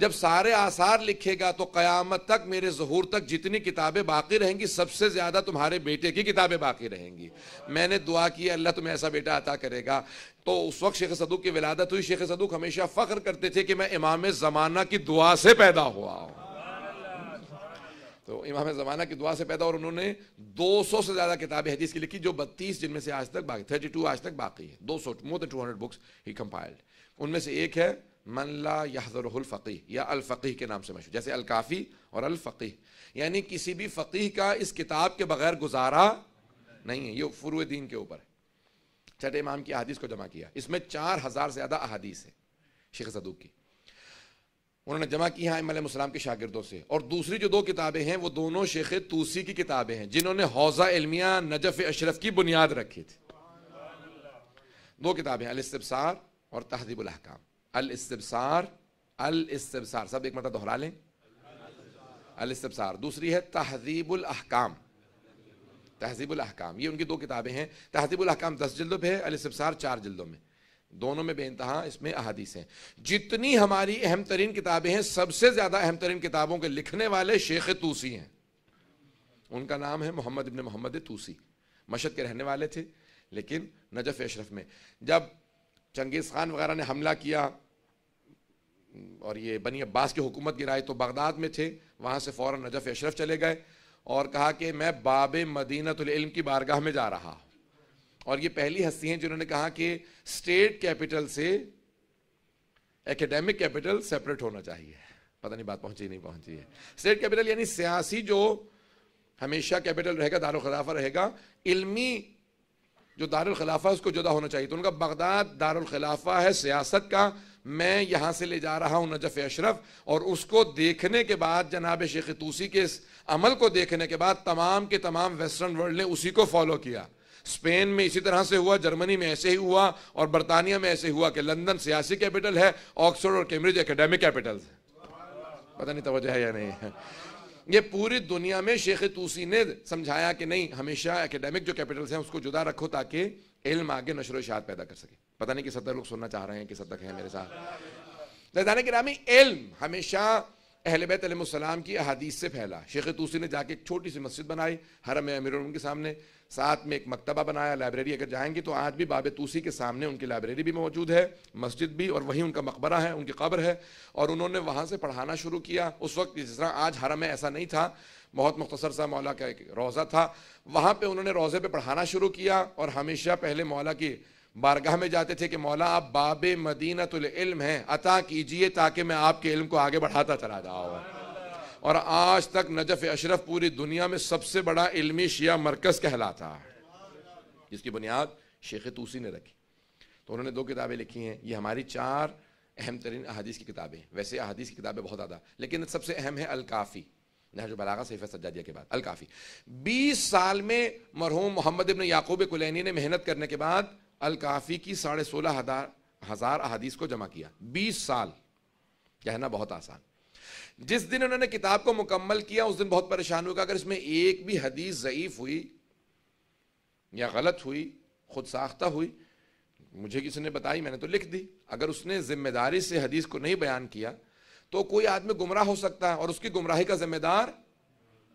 जब सारे आसार लिखेगा तो क़यामत तक मेरे जहूर तक जितनी किताबें बाकी रहेंगी सबसे ज़्यादा तुम्हारे बेटे की किताबें बाकी रहेंगी मैंने दुआ की अल्लाह तुम्हें ऐसा बेटा अता करेगा तो उस वक्त शेख सदूक की विलादत हुई शेख सदूक हमेशा फ़ख्र करते थे कि मैं इमाम ज़माना की दुआ से पैदा हुआ हूं तो इमाम ज़माना की दुआ से पैदा और उन्होंने 200 से ज़्यादा किताबें हदीस की लिखी जो बत्तीस जिनमें से आज तक बाकी थर्टी टू आज तक बाकी है दो सौ more than two hundred books he compiled उनमें से एक है मनला फ़कीह या अलफ़ी के नाम से मशहूर जैसे अलकाफ़ी और अलफ़ी यानी किसी भी फ़कीह का इस किताब के बगैर गुजारा नहीं है ये फ़ुरु दीन के ऊपर है छठे इमाम की अदीस को जमा किया इसमें चार हज़ार से ज़्यादा अहादीस है शेख सदूक की उन्होंने जमा की हैं इमाम मुसलाम के शागिदों से और दूसरी जो दो किताबें हैं वो दोनों शेख तूसी की किताबें हैं जिन्होंने हौजा इलमिया नजफ़ अशरफ की बुनियाद रखी थी दो किताबें अलसार और तहजीबुलहकाम अलसार अलसार सब एक मतलब दोहरा लें अलसार दूसरी है तहजीबुलहकाम अहकाम ये उनकी दो किताबें हैं अहकाम दस जल्दों पर है अलसबसार चार जल्दों में दोनों में बेानतहा इसमें अहादीस हैं जितनी हमारी अहम तरीन किताबें हैं सबसे ज़्यादा अहम तरीन किताबों के लिखने वाले शेख तूसी हैं उनका नाम है मोहम्मद इबन मोहम्मद तूसी मशद के रहने वाले थे लेकिन नजफ़ अशरफ में जब चंगेज़ खान वगैरह ने हमला किया और ये बनी अब्बास की हुकूमत गिराई तो बगदाद में थे वहाँ से फ़ौर नजफ़ अशरफ चले गए और कहा कि मैं बाब मदीनतम की बारगाह में जा रहा और ये पहली हस्ती हैं जिन्होंने कहा कि स्टेट कैपिटल से एकेडमिक कैपिटल सेपरेट होना चाहिए पता नहीं बात पहुंची नहीं पहुंची है स्टेट कैपिटल यानी सियासी जो हमेशा कैपिटल रहेगा दारुल खिलाफा रहेगा इल्मी जो दारुल खिलाफा उसको जुदा होना चाहिए तो उनका बगदाद दारुल खिलाफा है सियासत का मैं यहां से ले जा रहा हूँ नजफ़ अशरफ और उसको देखने के बाद जनाब शेख तूसी के अमल को देखने के बाद तमाम के तमाम वेस्टर्न वर्ल्ड ने उसी को फॉलो किया स्पेन में इसी तरह से हुआ जर्मनी में ऐसे ही हुआ और बरतानिया में ऐसे हुआ कि लंदन सियासी कैपिटल है ऑक्सफोर्ड और कैम्ब्रिज एकेडमिक कैपिटल है पता नहीं तोजह है या नहीं है ये पूरी दुनिया में शेख तूसी ने समझाया कि नहीं हमेशा एकेडमिक जो कैपिटल्स हैं उसको जुदा रखो ताकि इल्म आगे नशर शात पैदा कर सके पता नहीं किस हद तक लोग सुनना चाह रहे हैं किस हद तक है मेरे साथ इल्म हमेशा अहल बैतम की अहादीस से फैला शेख तूसी ने जाके एक छोटी सी मस्जिद बनाई हरम अमीर के सामने साथ में एक मकतबा बनाया लाइब्रेरी अगर जाएंगे तो आज भी बाब तूसी के सामने उनकी लाइब्रेरी भी मौजूद है मस्जिद भी और वहीं उनका मकबरा है उनकी कब्र है और उन्होंने वहाँ से पढ़ाना शुरू किया उस वक्त जिस तरह आज हरम ऐसा नहीं था बहुत मुख्तसर सा मौला का एक रोज़ा था वहाँ पर उन्होंने रोज़े पर पढ़ाना शुरू किया और हमेशा पहले मौला की बारगाह में जाते थे कि मौला आप बाब मदीनतुल इल्म हैं अता कीजिए ताकि मैं आपके इल्म को आगे बढ़ाता चला जाऊँ और आज तक नजफ अशरफ पूरी दुनिया में सबसे बड़ा इलमी शिया मरकज़ कहलाता है जिसकी बुनियाद शेख तूसी ने रखी तो उन्होंने दो किताबें लिखी हैं ये हमारी चार अहम तरीन अहदीस की किताबें वैसे अहदीस की किताबें बहुत ज़्यादा लेकिन सबसे अहम है अलकाफ़ी नहज बलागा सैफ़ सज्जादिया के बाद अलकाफ़ी बीस साल में मरहूम मोहम्मद इबन याकूब कुलैनी ने मेहनत करने के बाद अलकाफ़ी की साढ़े सोलह हज़ार हज़ार अहादीस को जमा किया बीस साल कहना बहुत आसान जिस दिन उन्होंने किताब को मुकम्मल किया उस दिन बहुत परेशान हुआ अगर इसमें एक भी हदीस ज़यीफ़ हुई या गलत हुई खुद साख्ता हुई मुझे किसी ने बताई मैंने तो लिख दी अगर उसने ज़िम्मेदारी से हदीस को नहीं बयान किया तो कोई आदमी गुमराह हो सकता है और उसकी गुमराही का ज़िम्मेदार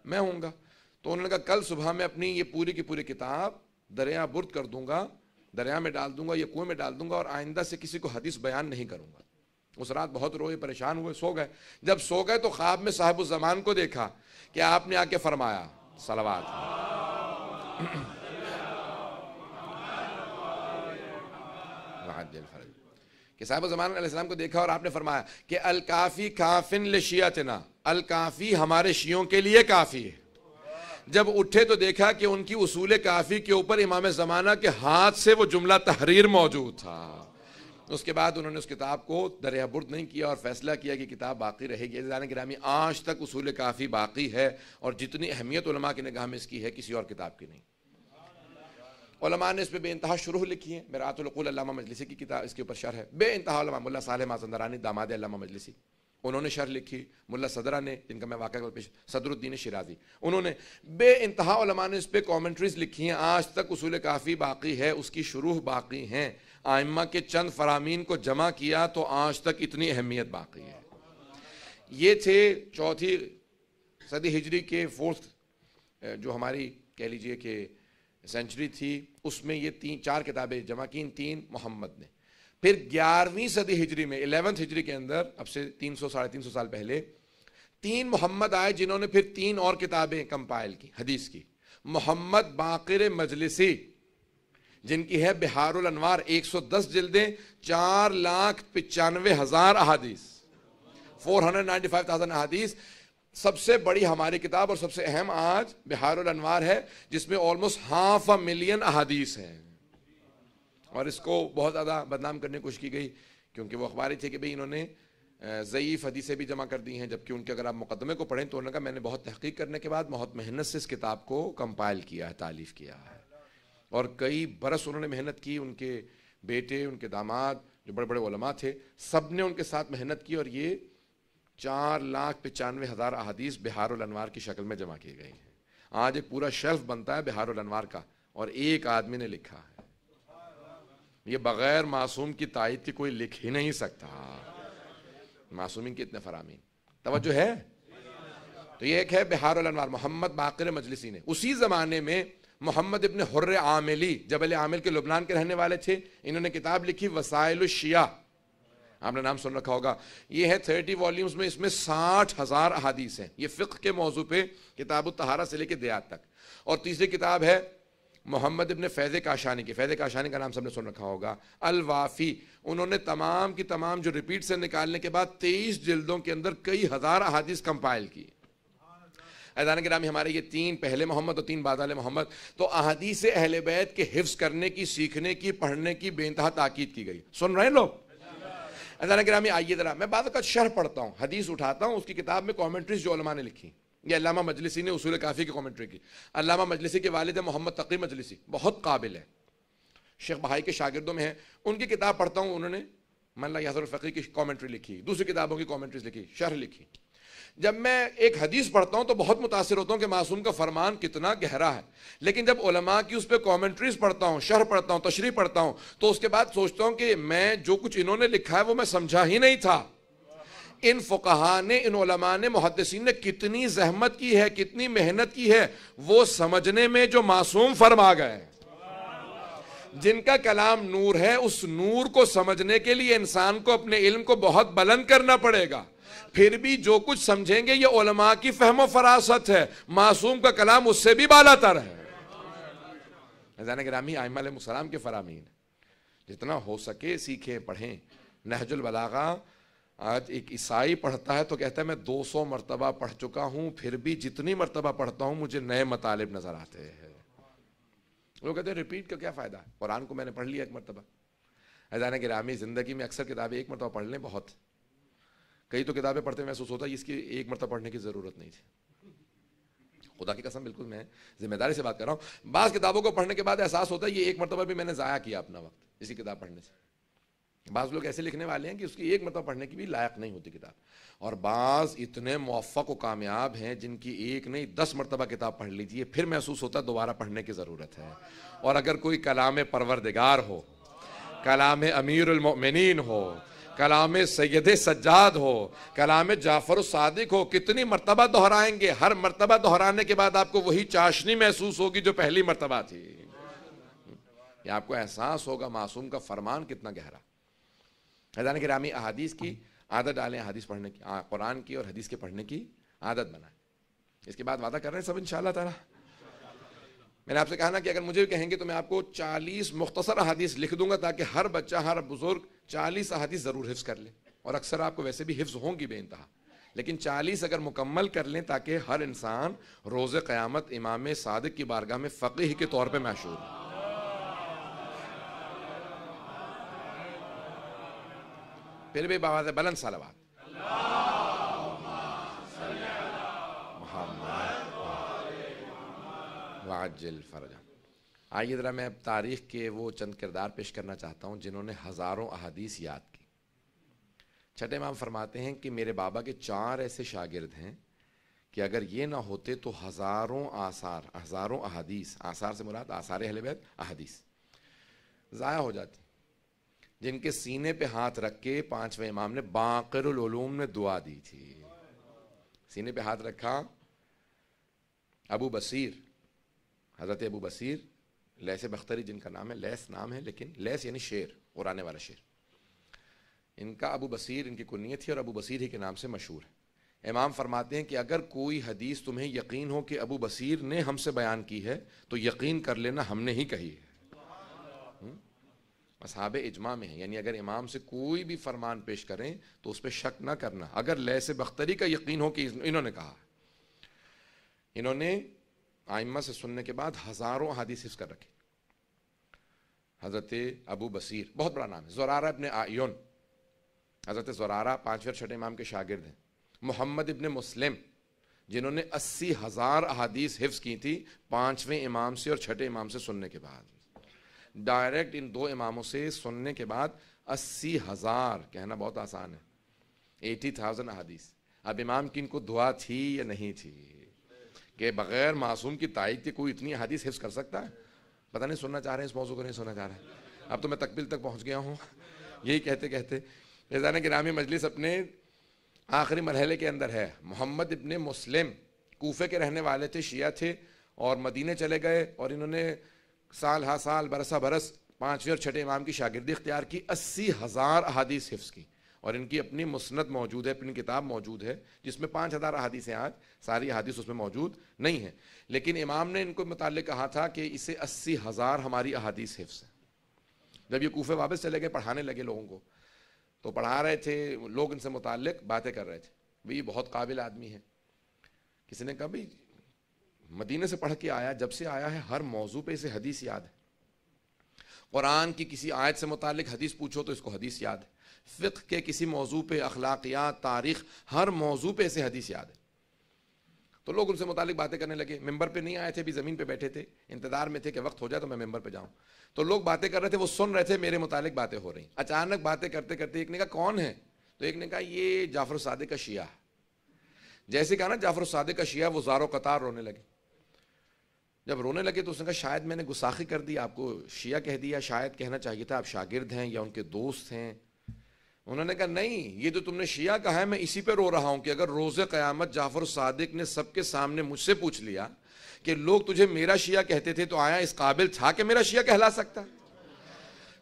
मैं हूँगा तो उन्होंने कहा कल सुबह मैं अपनी ये पूरी की पूरी किताब दरिया बुर्द कर दूंगा दरिया में डाल दूंगा या कुएं में डाल दूंगा और आइंदा से किसी को हदीस बयान नहीं करूंगा उस रात बहुत रोए परेशान हुए सो गए जब सो गए तो ख्वाब में साहब जमान को देखा कि आपने आके फरमाया सलवाद कि साहब जमान को देखा और आपने फरमाया कि अल काफ़ी काफिन शियातना अल काफ़ी हमारे शियों के लिए काफ़ी है जब उठे तो देखा कि उनकी उसूल काफ़ी के ऊपर इमाम ज़माना के हाथ से वो जुमला तहरीर मौजूद था उसके बाद उन्होंने उस किताब को दरियाबुर्द नहीं किया और फैसला किया कि किताब बाकी रहेगी जान ग्रामी आज तक उसूल काफ़ी बाकी है और जितनी अहमियत उलमा की निगाह में इसकी है किसी और किताब की नहीं उलमा ने इस पर बेानतहा शुरू लिखी है तो मजलिसी की किताब इसके ऊपर शर है बेानतहा साल मजंदरानी दामाद मजलिसी उन्होंने शर लिखी मुल्ला सदरा ने जिनका मैं वाक़ पेश सदरुद्दीन शराजी उन्होंने बे इंतहा ने इस पर कॉमेंट्रीज लिखी हैं आज तक उसूल काफ़ी बाकी है उसकी शुरू बाकी हैं आयमा के चंद फरामीन को जमा किया तो आज तक इतनी अहमियत बाकी है ये थे चौथी सदी हिजरी के फोर्थ जो हमारी कह लीजिए कि सेंचुरी थी उसमें ये तीन चार किताबें जमा की तीन मोहम्मद ने फिर ग्यारहवीं सदी हिजरी में इलेवंथ हिजरी के अंदर अब से तीन सौ साढ़े तीन सौ साल पहले तीन मोहम्मद आए जिन्होंने फिर तीन और किताबें कंपाइल की हदीस की मोहम्मद बाकर मजलिसी जिनकी है बिहारुल अनवार 110 जिल्दें चार लाख पिचानवे हजार अहादीस थाउजेंड अहादीस सबसे बड़ी हमारी किताब और सबसे अहम आज बिहारुल अनवार है जिसमें ऑलमोस्ट हाफ अ मिलियन अहादीस हैं और इसको बहुत ज़्यादा बदनाम करने की कोशिश की गई क्योंकि वो अखबार ही थे कि भाई इन्होंने ज़यीफ़ हदीसें भी जमा कर दी हैं जबकि उनके अगर आप मुकदमे को पढ़ें तो उन्होंने कहा मैंने बहुत तहकीक करने के बाद बहुत मेहनत से इस किताब को कंपाइल किया है तालीफ किया है और कई बरस उन्होंने मेहनत की उनके बेटे उनके दामाद जो बड़े बड़े ओलमा थे सब ने उनके साथ मेहनत की और ये चार लाख पचानवे हज़ार अदीस बिहार की शक्ल में जमा किए गए हैं आज एक पूरा शेल्फ बनता है बिहार अनवार का और एक आदमी ने लिखा ये बगैर मासूम की तायद की कोई लिख ही नहीं सकता मासूमिन के इतने फरामी तो है तो ये एक है बिहार अनवार मोहम्मद बाकर मजलिसी ने उसी ज़माने में मोहम्मद इबन हुर्र आमिली जबल आमिल के लुबनान के रहने वाले थे इन्होंने किताब लिखी वसायल शिया आपने नाम सुन रखा होगा ये है थर्टी वॉल्यूम्स में इसमें साठ हज़ार अहादीस हैं ये फ़िक्र के मौजू पे किताब तहारा से लेके दयात तक और तीसरी किताब है मोहम्मद इबन फैज़ काशानी के फैज़ काशानी का नाम सबने सुन रखा होगा अलवाफ़ी उन्होंने तमाम की तमाम जो रिपीट से निकालने के बाद तेईस जल्दों के अंदर कई हज़ार अहादीस कंपाइल की ऐदान के नाम हमारे ये तीन पहले मोहम्मद और तीन बाद मोहम्मद तो अहादीस अहल बैत के हिफ्स करने की सीखने की पढ़ने की बेनतहा ताकीद की गई सुन रहे हैं लोग के ग्रामी आइए जरा मैं बाद शर पढ़ता हूँ हदीस उठाता हूँ उसकी किताब में कॉमेंट्रीज जो ने लिखी ये अलामा मजलिसी ने उसूल काफ़ी की कॉमेंट्री की अलामा मजलिसी के वालद मोहम्मद तकी मजलिसी बहुत काबिल है शेख भाई के शागिदों में हैं उनकी किताब पढ़ता हूँ उन्होंने मल्ला यासरफ़ी की कॉमेंट्री लिखी दूसरी किताबों की कॉमेंट्रीज लिखी शर लिखी जब मैं एक हदीस पढ़ता हूँ तो बहुत मुतासर होता हूँ कि मासूम का फरमान कितना गहरा है लेकिन जब उलमा की उस पर कॉमेंट्रीज पढ़ता हूँ शहर पढ़ता हूँ तशरी पढ़ता हूँ तो उसके बाद सोचता हूँ कि मैं जो कुछ इन्होंने लिखा है वो मैं समझा ही नहीं था इन फुकाहा ने इन ने मुहदसिन ने कितनी जहमत की है कितनी मेहनत की है वो समझने में जो मासूम फरमा गए जिनका कलाम नूर है उस नूर को समझने के लिए इंसान को अपने इल्म को बहुत बुलंद करना पड़ेगा फिर भी जो कुछ समझेंगे ये उलमा की फहमो फरासत है मासूम का कलाम उससे भी बालातर है ग्रामी आयमा के फरामीन जितना हो सके सीखे पढ़ें नहजुल बलागा आज एक ईसाई पढ़ता है तो कहता है मैं 200 मरतबा पढ़ चुका हूँ फिर भी जितनी मरतबा पढ़ता हूँ मुझे नए मतालब नज़र आते हैं वो कहते हैं रिपीट का क्या फ़ायदा कुरान को मैंने पढ़ लिया एक मरतबा ऐसा कि रामी ज़िंदगी में अक्सर किताबें एक मरतबा पढ़ लें बहुत कई तो किताबें पढ़ते महसूस होता है इसकी एक मरतबा पढ़ने की ज़रूरत नहीं थी खुदा की कसम बिल्कुल मैं जिम्मेदारी से बात कर रहा हूँ बाज़ किताबों को पढ़ने के बाद एहसास होता है ये एक मरतबा भी मैंने ज़ाया किया अपना वक्त इसी किताब पढ़ने से बाज़ लोग ऐसे लिखने वाले हैं कि उसकी एक मतलब पढ़ने की भी लायक नहीं होती किताब और बाज़ इतने मौफ़ व कामयाब हैं जिनकी एक नहीं दस मरतबा किताब पढ़ लीजिए फिर महसूस होता है दोबारा पढ़ने की ज़रूरत है और अगर कोई कलाम परवरदिगार हो कलाम अमीरमिन हो कलाम सैद सज्जाद हो कलाम जाफ़र सादिक हो कितनी मरतबा दोहराएंगे हर मरतबा दोहराने के बाद आपको वही चाशनी महसूस होगी जो पहली मरतबा थी आपको एहसास होगा मासूम का फरमान कितना गहरा खजान गिरामी अहादीस की आदत डालें हदीस पढ़ने की कुरान की और हदीस के पढ़ने की आदत बनाएं इसके बाद वादा कर रहे हैं सब इन ताला मैंने आपसे कहा ना कि अगर मुझे भी कहेंगे तो मैं आपको 40 मुख्तसर अहादीस लिख दूंगा ताकि हर बच्चा हर बुजुर्ग 40 अहादीस ज़रूर हिफ्स कर ले और अक्सर आपको वैसे भी हिफ्स होंगी बेनतहा लेकिन 40 अगर मुकम्मल कर लें ताकि हर इंसान रोज़ क़्यामत इमाम सादक की बारगाह में फ़कीह के तौर पर मशहूर हो फिर भी बाबा से बलन सलवा फरजा आइए ज़रा मैं अब तारीख़ के वो चंद किरदार पेश करना चाहता हूँ जिन्होंने हज़ारों अहादीस याद की छठे माम फरमाते हैं कि मेरे बाबा के चार ऐसे शागिर्द हैं कि अगर ये ना होते तो हज़ारों आसार हज़ारों अहादीस आसार से मुराद आसार अहदीस ज़ाया हो जाती जिनके सीने पे हाथ रख के पांचवें इमाम ने बाकरुलूम ने दुआ दी थी सीने पे हाथ रखा अबू बसीर हज़रत अबू बसीर लैस बख्तरी जिनका नाम है लैस नाम है लेकिन लैस यानी शेर उड़ाने वाला शेर इनका अबू बसीर इनकी कुनीत थी और अबू बसीर ही के नाम से मशहूर है इमाम फरमाते हैं कि अगर कोई हदीस तुम्हें यकीन हो कि अबू बसीर ने हमसे बयान की है तो यकीन कर लेना हमने ही कही है मसाब इजमा में है यानी अगर इमाम से कोई भी फरमान पेश करें तो उस पर शक ना करना अगर लैस बख्तरी का यकीन हो कि इन्होंने कहा इन्होंने आइम्मा से सुनने के बाद हज़ारों हदीस कर रखे हज़रत अबू बसीर बहुत बड़ा नाम है जोरारा इबन आयोन हज़रत जोरारा पाँचवें छठे इमाम के शागिर्द हैं मोहम्मद इबन मुस्लिम जिन्होंने अस्सी हज़ार अहादीस हिफ्स की थी पाँचवें इमाम से और छठे इमाम से सुनने के बाद डायरेक्ट इन दो इमामों से सुनने के बाद अस्सी हज़ार कहना बहुत आसान है एटी थाउजेंड अहादीस अब इमाम की इनको दुआ थी या नहीं थी के बग़ैर मासूम की ताइद के कोई इतनी अहादीस हिफ्स कर सकता है पता नहीं सुनना चाह रहे हैं इस मौजू को नहीं सुनना चाह रहे हैं अब तो मैं तकबिल तक पहुंच गया हूँ यही कहते कहते रजाना गिरामी मजलिस अपने आखिरी मरहले के अंदर है मोहम्मद इबन मुस्लिम कोफे के रहने वाले थे शिया थे और मदीने चले गए और इन्होंने साल हा साल बरसा बरस पाँचवें और छठे इमाम की शागिर्दी इख्तियार की अस्सी हज़ार अहादीस हिफ्स की और इनकी अपनी मुसनत मौजूद है अपनी किताब मौजूद है जिसमें पाँच हज़ार अहादीस हैं आज सारी अहादीस उसमें मौजूद नहीं है लेकिन इमाम ने इनको मुतल कहा था कि इसे अस्सी हज़ार हमारी अहादीस हिफ्स हैं जब ये कोफे वापस चले गए पढ़ाने लगे लोगों को तो पढ़ा रहे थे लोग इनसे मुतल बातें कर रहे थे भाई ये बहुत काबिल आदमी है किसी ने कहा भाई मदीने से पढ़ के आया जब से आया है हर मौजू पे इसे हदीस याद है कुरान की किसी आयत से मुतक हदीस पूछो तो इसको हदीस याद है फिक के किसी मौजू पे अखलाकियात तारीख हर मौजू पे इसे हदीस याद है तो लोग उनसे मुतालिक बातें करने लगे मेंबर पे नहीं आए थे अभी ज़मीन पे बैठे थे इंतज़ार में थे कि वक्त हो जाए तो मैं मेंबर पे जाऊँ तो लोग बातें कर रहे थे वो सुन रहे थे मेरे मुतालिक बातें हो रही अचानक बातें करते करते एक ने कहा कौन है तो एक ने कहा ये जाफ़र सादे का शिया जैसे कहा ना जाफ़र सादे का शिया वो ज़ारो कतार रोने लगे जब रोने लगे तो उसने कहा शायद मैंने गुस्साखी कर दी आपको शिया कह दिया शायद कहना चाहिए था आप शागिर्द हैं या उनके दोस्त हैं उन्होंने कहा नहीं ये जो तो तुमने शिया कहा है मैं इसी पे रो रहा हूं कि अगर रोज़ क़यामत जाफ़र सादिक ने सबके सामने मुझसे पूछ लिया कि लोग तुझे मेरा शिया कहते थे तो आया इस काबिल था कि मेरा शिया कहला सकता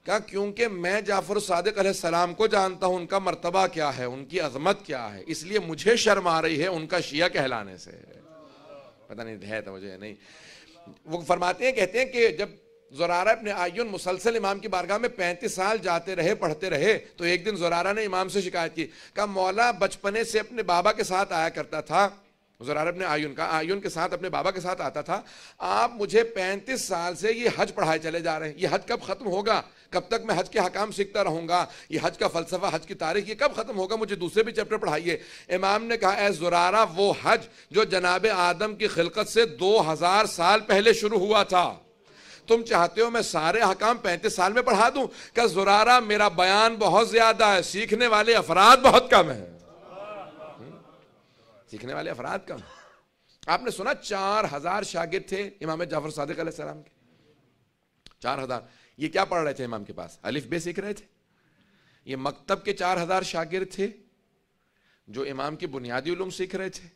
क्या क्योंकि मैं जाफ़र सादिक सलाम को जानता हूं उनका मरतबा क्या है उनकी अजमत क्या है इसलिए मुझे शर्म आ रही है उनका शिया कहलाने से पता नहीं है तो मुझे नहीं वो फरमाते हैं कहते हैं कि जब जोरारा अपने आयुन मुसलसल इमाम की बारगाह में पैंतीस साल जाते रहे पढ़ते रहे तो एक दिन जोरारा ने इमाम से शिकायत की कहा मौला बचपने से अपने बाबा के साथ आया करता था जोरारा अपने आयुन का आयुन के साथ अपने बाबा के साथ आता था आप मुझे पैंतीस साल से ये हज पढ़ाए चले जा रहे हैं ये हज कब ख़त्म होगा कब तक मैं हज के हकाम सीखता रहूंगा ये हज का फ़लसफ़ा हज की तारीख ये कब ख़त्म होगा मुझे दूसरे भी चैप्टर पढ़ाइए इमाम ने कहा ए जुरारा वो हज जो जनाब आदम की खिलकत से दो हज़ार साल पहले शुरू हुआ था तुम चाहते हो मैं सारे हकाम पैंतीस साल में पढ़ा दू क्या जुरारा मेरा बयान बहुत ज़्यादा है सीखने वाले अफराद बहुत कम है हम्म? सीखने वाले अफराद कम आपने सुना चार हजार शागिद थे इमाम जाफर सदक के चार हजार ये क्या पढ़ रहे थे इमाम के पास अलिफ बे सीख रहे थे ये मकतब के चार हज़ार शागिर थे जो इमाम के बुनियादी उलूम सीख रहे थे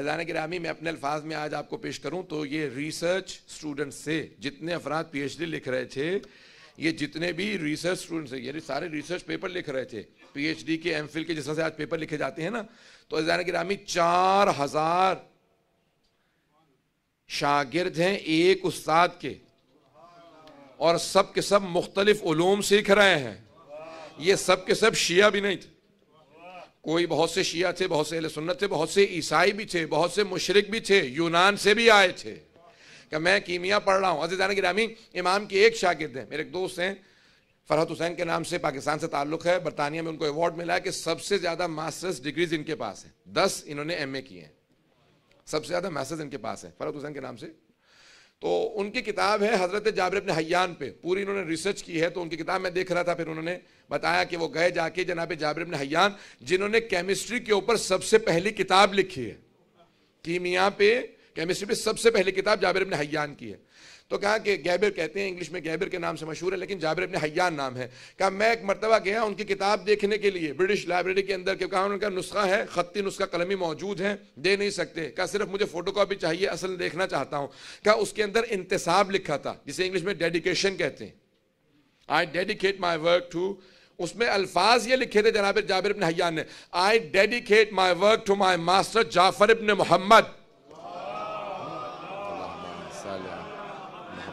अजान ग्रामी मैं अपने अल्फाज में आज आपको पेश करूं तो ये रिसर्च स्टूडेंट से जितने अफराद पीएचडी लिख रहे थे ये जितने भी रिसर्च स्टूडेंट्स यानी सारे रिसर्च पेपर लिख रहे थे पीएचडी के एम के जिस आज पेपर लिखे जाते हैं ना तो अजान ग्रामी चार हजार शागिर्द हैं एक उस्ताद के और सब के सब मुख्तलिफ सीख रहे हैं ये सब के सब शिया भी नहीं थे कोई बहुत से शिया थे बहुत से अहले सुन्नत थे बहुत से ईसाई भी थे बहुत से मुशरक भी थे यूनान से भी आए थे कि मैं कीमिया पढ़ रहा हूँ अजीज़ाना गिरामी इमाम के एक शागिद हैं मेरे एक दोस्त हैं फरहत हुसैन के नाम से पाकिस्तान से ताल्लुक़ है बरतानिया में उनको अवार्ड मिला है कि सबसे ज़्यादा मास्टर्स डिग्रीज इनके पास हैं दस इन्होंने एम ए किए हैं सबसे ज़्यादा मास्टर्स इनके पास हैं फरहत हुसैन के नाम से तो उनकी किताब है हज़रत जाबिर अपने हयान पे पूरी इन्होंने रिसर्च की है तो उनकी किताब मैं देख रहा था फिर उन्होंने बताया कि वो गए जाके जनाब जाबिर अपने हयान जिन्होंने केमिस्ट्री के ऊपर सबसे पहली किताब लिखी है कीमिया पे केमिस्ट्री पे सबसे पहली किताब जाबिर अपने हयान की है तो कहा कि गैबर कहते हैं इंग्लिश में गैबर के नाम से मशहूर है लेकिन जाबिर अपने हयान नाम है कहा मैं एक मरतबा गया उनकी किताब देखने के लिए ब्रिटिश लाइब्रेरी के अंदर क्योंकि उनका नुस्खा है ख़त्ती नुस्खा कलमी मौजूद है दे नहीं सकते कहा सिर्फ मुझे फ़ोटो कापी चाहिए असल देखना चाहता हूँ कहा उसके अंदर इंतसाब लिखा था जिसे इंग्लिश में डेडिकेशन कहते हैं I dedicate my work to उसमें अल्फाज ये लिखे थे जनाब जाबिर इबन हयान ने I dedicate my work to my master Jafar ibn Mohammad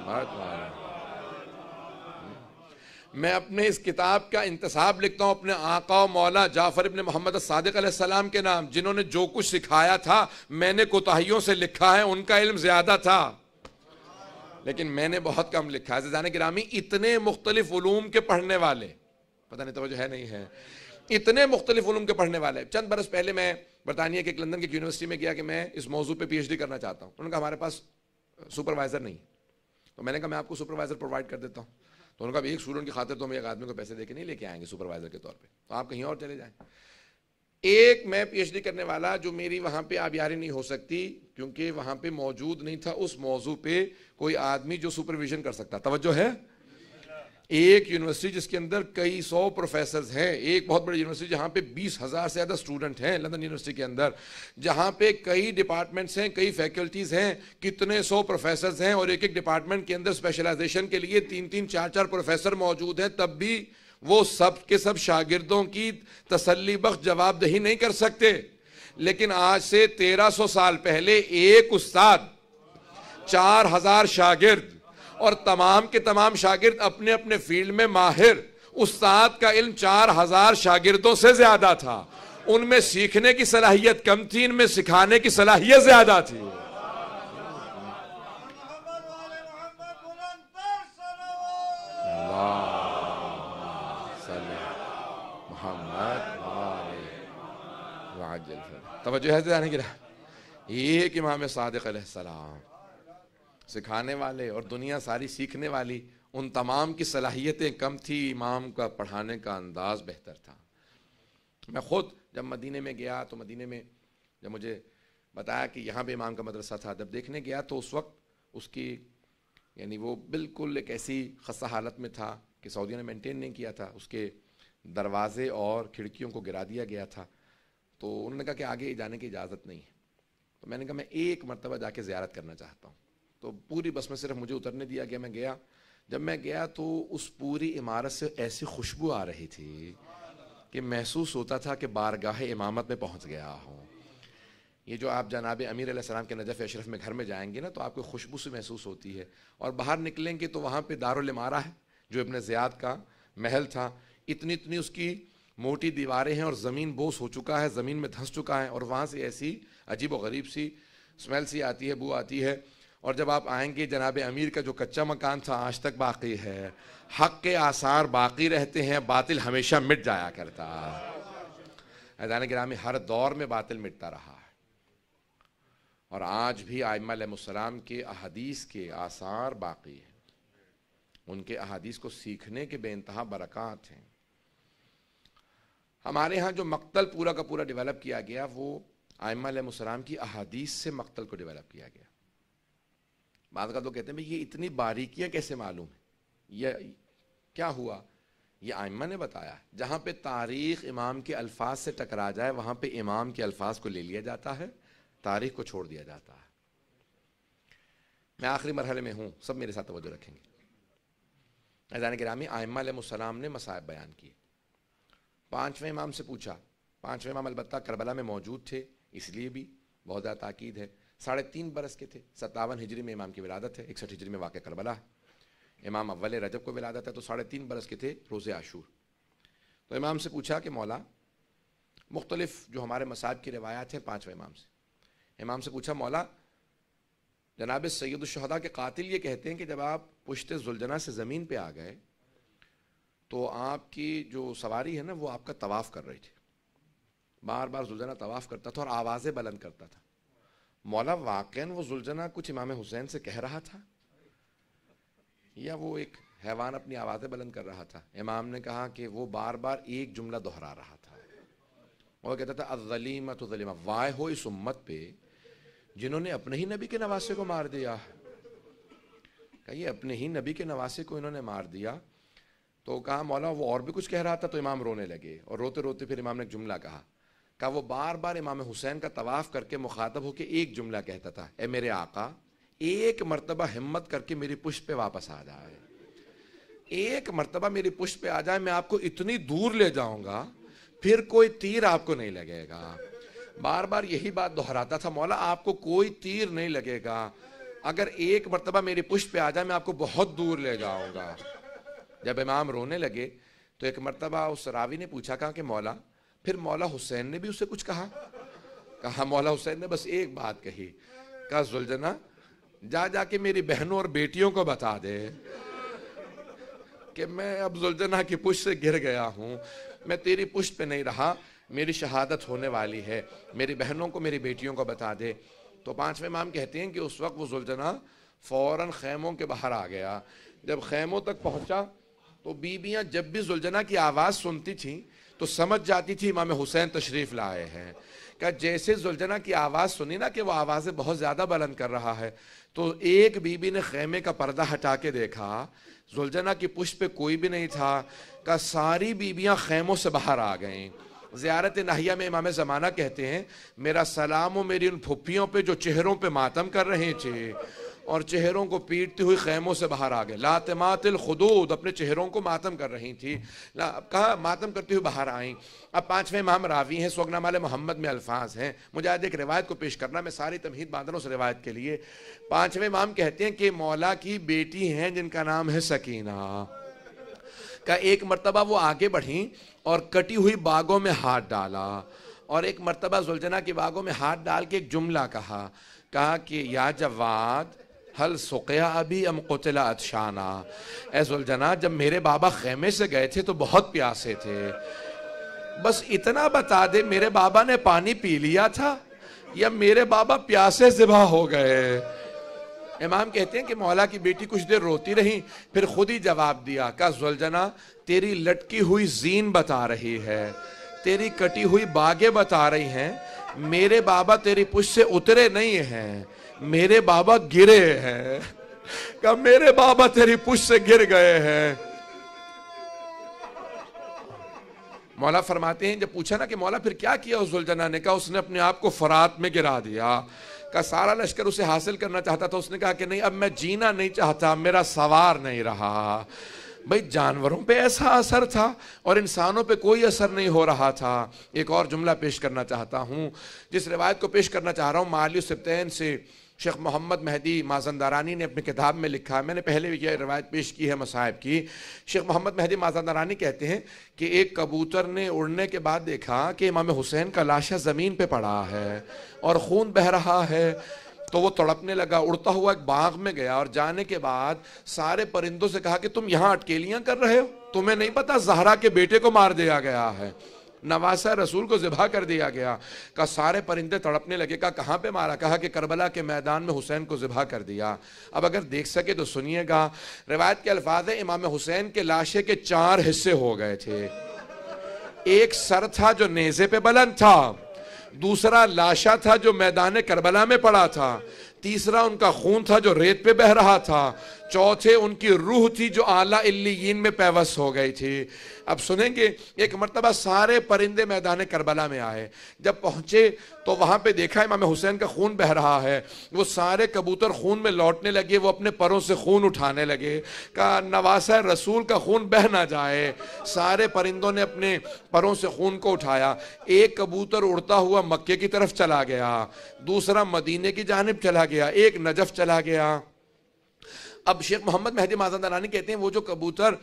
हाथ मैं अपने इस किताब का इंतसाब लिखता हूँ अपने आका मौला जाफर इबन मोहम्मद सादिक सलाम के नाम जिन्होंने जो कुछ सिखाया था मैंने कोताहियों से लिखा है उनका इल्म ज़्यादा था लेकिन मैंने बहुत कम लिखा है जजान ग्रामी इतने मुख्तलिफ उलूम के पढ़ने वाले पता नहीं तो है नहीं है इतने मुख्तलिफ उलूम के पढ़ने वाले चंद बरस पहले मैं बरतानिया के एक लंदन की यूनिवर्सिटी में गया कि मैं इस मौजू पर पी एच डी करना चाहता हूँ उनका हमारे पास सुपरवाइज़र नहीं तो मैंने कहा मैं आपको सुपरवाइजर प्रोवाइड कर देता हूँ तो उन्होंने कहा एक स्टूडेंट की खातिर तो हम एक आदमी को पैसे देके नहीं लेके आएंगे सुपरवाइजर के तौर पर तो आप कहीं और चले जाएं एक मैं पीएचडी करने वाला जो मेरी वहां पे आबियारी नहीं हो सकती क्योंकि वहां पे मौजूद नहीं था उस मौजू पे कोई आदमी जो सुपरविजन कर सकता तवज्जो है एक यूनिवर्सिटी जिसके अंदर कई सौ प्रोफेसर हैं एक बहुत बड़ी यूनिवर्सिटी जहाँ पे बीस हज़ार से ज़्यादा स्टूडेंट हैं लंदन यूनिवर्सिटी के अंदर जहाँ पे कई डिपार्टमेंट्स हैं कई फैकल्टीज़ हैं कितने सौ प्रोफेसर हैं और एक एक डिपार्टमेंट के अंदर स्पेशलाइजेशन के लिए तीन तीन चार चार प्रोफेसर मौजूद हैं तब भी वो सब के सब शागिर्दों की तसली बख्श जवाबदही नहीं कर सकते लेकिन आज से तेरह सौ साल पहले एक उस्ताद चार हज़ार शागिर्द और तमाम के तमाम शागिर्द अपने अपने फील्ड में माहिर उस्ताद का इल्म चार हजार शागिर्दों से ज्यादा था उनमें सीखने की सलाहियत कम थी इनमें सिखाने की सलाहियत ज्यादा थी जो है ध्यान गिरा एक इमाम सादिक सलाम सिखाने वाले और दुनिया सारी सीखने वाली उन तमाम की सलाहियतें कम थी इमाम का पढ़ाने का अंदाज़ बेहतर था मैं ख़ुद जब मदीने में गया तो मदीने में जब मुझे बताया कि यहाँ पे इमाम का मदरसा था जब देखने गया तो उस वक्त उसकी यानी वो बिल्कुल एक ऐसी खस्ता हालत में था कि सऊदियों ने मेंटेन नहीं किया था उसके दरवाज़े और खिड़कियों को गिरा दिया गया था तो उन्होंने कहा कि आगे जाने की इजाज़त नहीं है तो मैंने कहा मैं एक मरतबा जाके ज़्यारत करना चाहता हूँ तो पूरी बस में सिर्फ मुझे उतरने दिया गया मैं गया जब मैं गया तो उस पूरी इमारत से ऐसी खुशबू आ रही थी कि महसूस होता था कि बारगाह इमामत में पहुंच गया हूँ ये जो आप जनाब अमीर सलाम के नजफ़ अशरफ में घर में जाएंगे ना तो आपको खुशबू से महसूस होती है और बाहर निकलेंगे तो वहाँ पर दारुलमारा है जो इबन ज़ियाद का महल था इतनी इतनी उसकी मोटी दीवारें हैं और ज़मीन बोस हो चुका है ज़मीन में धंस चुका है और वहाँ से ऐसी अजीब व गरीब सी स्मेल सी आती है बू आती है और जब आप आएंगे जनाब अमीर का जो कच्चा मकान था आज तक बाकी है हक के आसार बाकी रहते हैं बातिल हमेशा मिट जाया करता अजान ग्रामी हर दौर में बातिल मिटता रहा है और आज भी आयमासलाम के अहदीस के आसार बाकी हैं उनके अहादीस को सीखने के बेानतहा बरक़ात हैं हमारे यहाँ जो मकतल पूरा का पूरा डेवलप किया गया वो आयमासलाम की अहादीस से मकतल को डेवलप किया गया बाद का तो कहते हैं भाई ये इतनी बारीकियां कैसे मालूम है यह क्या हुआ ये आयमा ने बताया जहाँ पे तारीख इमाम के अल्फाज से टकरा जाए वहाँ पे इमाम के अल्फाज को ले लिया जाता है तारीख को छोड़ दिया जाता है मैं आखिरी मरहले में हूँ सब मेरे साथ तोज्जो रखेंगे ऐजान ग्रामी आयमा ने मसायब बयान किए पाँचवें इमाम से पूछा पाँचवें इमाम अलबत् करबला में मौजूद थे इसलिए भी बहुत ज़्यादा ताकीद है साढ़े तीन बरस के थे सत्तावन हिजरी में इमाम की विलादत है इकसठ हिजरी में वाक़ करबला है इमाम अव्वल रजब को विलादत है तो साढ़े तीन बरस के थे रोज़ आशूर तो इमाम से पूछा कि मौला मुख्तलिफ जो हमारे मसाब की रवायात हैं पाँचवें इमाम से इमाम से पूछा मौला जनाब सैदुलशहदा के कातिल ये कहते हैं कि जब आप पुश्त जुलझना से ज़मीन पर आ गए तो आपकी जो सवारी है ना वो आपका तवाफ़ कर रही थी बार बार जुलझना तवाफ़ करता था और आवाज़ें बुलंद करता था मौला वाकन वो जुलझना कुछ इमाम हुसैन से कह रहा था या वो एक हैवान अपनी आवाज़ें बुलंद कर रहा था इमाम ने कहा कि वो बार बार एक जुमला दोहरा रहा था और कहता था अजलीमत वलीमा वाय हो इस उम्मत पे जिन्होंने अपने ही नबी के नवासे को मार दिया कहिए अपने ही नबी के नवासे को इन्होंने मार दिया तो कहा मौला वो और भी कुछ कह रहा था तो इमाम रोने लगे और रोते रोते फिर इमाम ने एक जुमला कहा का वो बार बार इमाम हुसैन का तवाफ़ करके मुखातब होकर एक जुमला कहता था ए मेरे आका एक मरतबा हिम्मत करके मेरी पुष्ट पे वापस आ जाए एक मरतबा मेरी पुष्ट पे आ जाए मैं आपको इतनी दूर ले जाऊंगा फिर कोई तीर आपको नहीं लगेगा बार बार यही बात दोहराता था मौला आपको कोई तीर नहीं लगेगा अगर एक मरतबा मेरी पुष्ट पे आ जाए मैं आपको बहुत दूर ले जाऊंगा जब इमाम रोने लगे तो एक मरतबा उस रावी ने पूछा कहा कि मौला फिर मौला हुसैन ने भी उसे कुछ कहा कहा मौला हुसैन ने बस एक बात कही कहा जुलझना जा जाके मेरी बहनों और बेटियों को बता दे कि मैं अब जुलझना की पुश से गिर गया हूँ मैं तेरी पुश पे नहीं रहा मेरी शहादत होने वाली है मेरी बहनों को मेरी बेटियों को बता दे तो पांचवें माम कहते हैं कि उस वक्त वो जुलझना फौरन खैमों के बाहर आ गया जब खैमों तक पहुंचा तो बीबियां जब भी जुलझना की आवाज़ सुनती थीं तो समझ जाती थी इमाम हुसैन तशरीफ़ लाए हैं क्या जैसे जुलझना की आवाज़ सुनी ना कि वो आवाज़ें बहुत ज़्यादा बुलंद कर रहा है तो एक बीबी ने खेमे का पर्दा हटा के देखा जुलझना की पुष्ट पे कोई भी नहीं था का सारी बीबियां खेमों से बाहर आ गईं ज़्यारत नाहिया में इमाम ज़माना कहते हैं मेरा सलाम हो मेरी उन फुफियों पे जो चेहरों पर मातम कर रहे थे और चेहरों को पीटती हुई खैमों से बाहर आ गए लातमातिल ख़ुदूद अपने चेहरों को मातम कर रही थी कहा मातम करती हुई बाहर आई अब पाँचवें इमाम रावी हैं माले मोहम्मद में अल्फाज हैं मुझे आज एक रिवायत को पेश करना मैं सारी तमहीद बांधनों से रिवायत के लिए पाँचवें इमाम कहते हैं कि मौला की बेटी हैं जिनका नाम है सकीना का एक मरतबा वो आगे बढ़ी और कटी हुई बागों में हाथ डाला और एक मरतबा जुलझना के बागों में हाथ डाल के एक जुमला कहा कहा कि या जवाद हल सुकया अभी अम कुतला अतशाना ऐजुलजना जब मेरे बाबा खेमे से गए थे तो बहुत प्यासे थे बस इतना बता दे मेरे बाबा ने पानी पी लिया था या मेरे बाबा प्यासे जिबा हो गए इमाम कहते हैं कि मौला की बेटी कुछ देर रोती रही फिर खुद ही जवाब दिया का जुलजना तेरी लटकी हुई जीन बता रही है तेरी कटी हुई बागे बता रही हैं मेरे बाबा तेरी पुश से उतरे नहीं हैं मेरे बाबा गिरे हैं का मेरे बाबा तेरी पुश से गिर गए हैं मौला फरमाते हैं जब पूछा ना कि मौला फिर क्या किया उस जुलझना ने कहा उसने अपने आप को फरात में गिरा दिया का सारा लश्कर उसे हासिल करना चाहता था उसने कहा कि नहीं अब मैं जीना नहीं चाहता मेरा सवार नहीं रहा भाई जानवरों पे ऐसा असर था और इंसानों पे कोई असर नहीं हो रहा था एक और जुमला पेश करना चाहता हूँ जिस रिवायत को पेश करना चाह रहा हूँ मालिय सिप्तैन से शेख मोहम्मद महदी माजंदारानी ने अपनी किताब में लिखा है मैंने पहले भी यह रवायत पेश की है मसाहब की शेख मोहम्मद महदी माजंदारानी कहते हैं कि एक कबूतर ने उड़ने के बाद देखा कि इमाम हुसैन का लाशा ज़मीन पर पड़ा है और खून बह रहा है तो वो तड़पने लगा उड़ता हुआ एक बाग में गया और जाने के बाद सारे परिंदों से कहा कि तुम यहाँ अटकेलियाँ कर रहे हो तुम्हें नहीं पता जहरा के बेटे को मार दिया गया है नवासा रसूल को ज़िबा कर दिया गया का सारे परिंदे तड़पने लगे का कहाँ पे मारा कहा कि करबला के मैदान में हुसैन को ज़िबा कर दिया अब अगर देख सके तो सुनिएगा रिवायत के अल्फाज है इमाम हुसैन के लाशे के चार हिस्से हो गए थे एक सर था जो नेज़े पे बुलंद था दूसरा लाशा था जो मैदान करबला में पड़ा था तीसरा उनका खून था जो रेत पे बह रहा था चौथे उनकी रूह थी जो आला इल्लीन में पैवस हो गई थी अब सुनेंगे एक मरतबा सारे परिंदे मैदान करबला में आए जब पहुँचे तो वहाँ पे देखा इमाम हुसैन का खून बह रहा है वो सारे कबूतर खून में लौटने लगे वो अपने परों से खून उठाने लगे का नवासा रसूल का खून बह ना जाए सारे परिंदों ने अपने परों से खून को उठाया एक कबूतर उड़ता हुआ मक्के की तरफ चला गया दूसरा मदीने की जानब चला गया एक नजफ चला गया अब शेख मोहम्मद मेहदी माजन कहते हैं वो जो कबूतर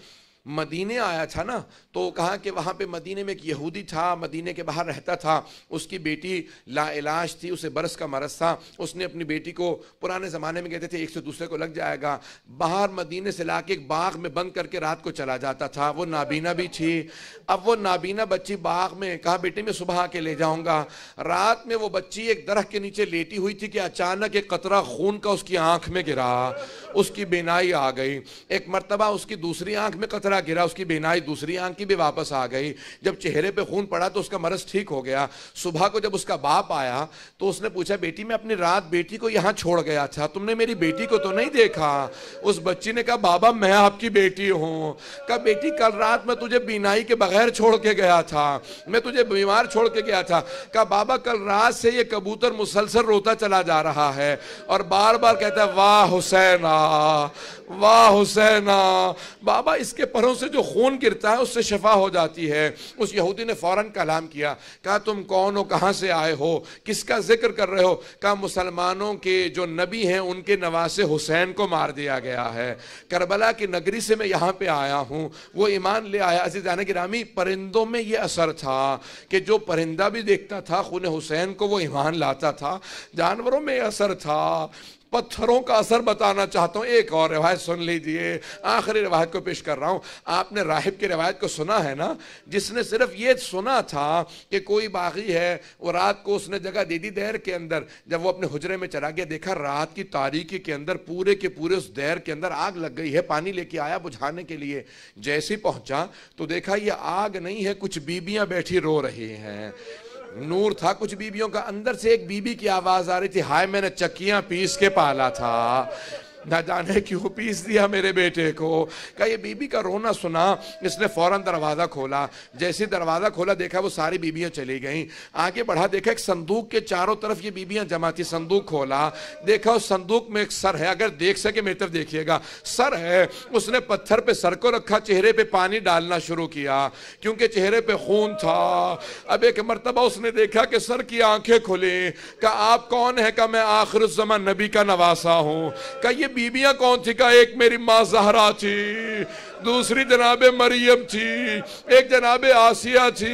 मदीने आया था ना तो कहा कि वहाँ पे मदीने में एक यहूदी था मदीने के बाहर रहता था उसकी बेटी लाइलाज थी उसे बरस का मरस था उसने अपनी बेटी को पुराने ज़माने में कहते थे एक से दूसरे को लग जाएगा बाहर मदीने से ला एक बाग में बंद करके रात को चला जाता था वो नाबीना भी थी अब वो नाबीना बच्ची बाग में कहा बेटी मैं सुबह आके ले जाऊँगा रात में वो बच्ची एक दरख के नीचे लेटी हुई थी कि अचानक एक कतरा खून का उसकी आँख में गिरा उसकी बेनाई आ गई एक मरतबा उसकी दूसरी आँख में कतरा दूसरा गिरा उसकी बिनाई दूसरी आंख की भी वापस आ गई जब चेहरे पे खून पड़ा तो उसका मरस ठीक हो गया सुबह को जब उसका बाप आया तो उसने पूछा बेटी मैं अपनी रात बेटी को यहाँ छोड़ गया था तुमने मेरी बेटी को तो नहीं देखा उस बच्ची ने कहा बाबा मैं आपकी बेटी हूँ कहा बेटी कल रात मैं तुझे बिनाई के बगैर छोड़ के गया था मैं तुझे बीमार छोड़ के गया था कहा बाबा कल रात से ये कबूतर मुसलसल रोता चला जा रहा है और बार बार कहता है वाह हुसैना वाह हुसैना बाबा इसके पर पैरों से जो खून गिरता है उससे शफा हो जाती है उस यहूदी ने फौरन कलाम किया कहा तुम कौन हो कहाँ से आए हो किसका जिक्र कर रहे हो कहा मुसलमानों के जो नबी हैं उनके नवासे हुसैन को मार दिया गया है करबला की नगरी से मैं यहाँ पे आया हूँ वो ईमान ले आया अजी आना गिरामी परिंदों में ये असर था कि जो परिंदा भी देखता था खून हुसैन को वो ईमान लाता था जानवरों में असर था पत्थरों का असर बताना चाहता हूँ एक और रिवायत सुन लीजिए आखिरी रिवायत को पेश कर रहा हूँ आपने राहिब की रिवायत को सुना है ना जिसने सिर्फ ये सुना था कि कोई बागी है वो रात को उसने जगह दे दी देर के अंदर जब वो अपने हुजरे में चला गया देखा रात की तारीखी के अंदर पूरे के पूरे उस देर के अंदर आग लग गई है पानी लेके आया बुझाने के लिए जैसे पहुंचा तो देखा ये आग नहीं है कुछ बीबियां बैठी रो रही हैं नूर था कुछ बीबियों का अंदर से एक बीबी की आवाज आ रही थी हाय मैंने चक्कियां पीस के पाला था ना जाने क्यों पीस दिया मेरे बेटे को ये बीबी का रोना सुना इसने फौरन दरवाज़ा खोला जैसे दरवाज़ा खोला देखा वो सारी बीबियाँ चली गईं आगे बढ़ा देखा एक संदूक के चारों तरफ ये बीबियाँ जमा थी संदूक खोला देखा उस संदूक में एक सर है अगर देख सके मेरी तरफ देखिएगा सर है उसने पत्थर पे सर को रखा चेहरे पे पानी डालना शुरू किया क्योंकि चेहरे पे खून था अब एक मरतबा उसने देखा कि सर की आंखें खुली का आप कौन है का मैं आखिर जमा नबी का नवासा हूँ कहा ये बीबियां कौन थी का एक मेरी माँ जहरा थी दूसरी जनाब मरियम थी एक जनाब आसिया थी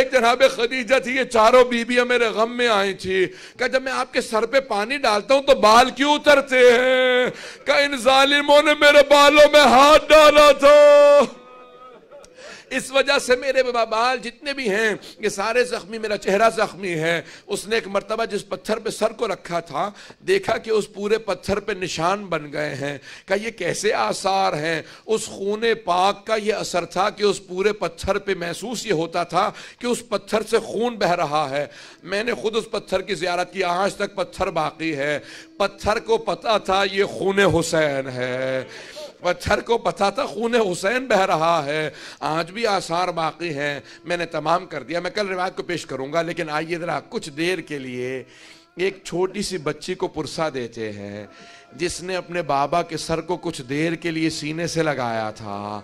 एक जनाब खदीजा थी ये चारों बीबियां मेरे गम में आई थी क्या जब मैं आपके सर पे पानी डालता हूँ तो बाल क्यों उतरते हैं क्या इन जालिमों ने मेरे बालों में हाथ डाला था इस वजह से मेरे बाल जितने भी हैं ये सारे जख्मी मेरा चेहरा जख्मी है उसने एक मरतबा जिस पत्थर पे सर को रखा था देखा कि उस पूरे पत्थर पे निशान बन गए हैं का ये कैसे आसार हैं उस खून पाक का ये असर था कि उस पूरे पत्थर पे महसूस ये होता था कि उस पत्थर से खून बह रहा है मैंने खुद उस पत्थर की ज्यारत की आज तक पत्थर बाकी है पत्थर को पता था ये खून हुसैन है पत्थर को पता था खून हुसैन बह रहा है आज भी आसार बाकी हैं मैंने तमाम कर दिया मैं कल रिवायत को पेश करूंगा लेकिन आइए ज़रा कुछ देर के लिए एक छोटी सी बच्ची को पुरसा देते हैं जिसने अपने बाबा के सर को कुछ देर के लिए सीने से लगाया था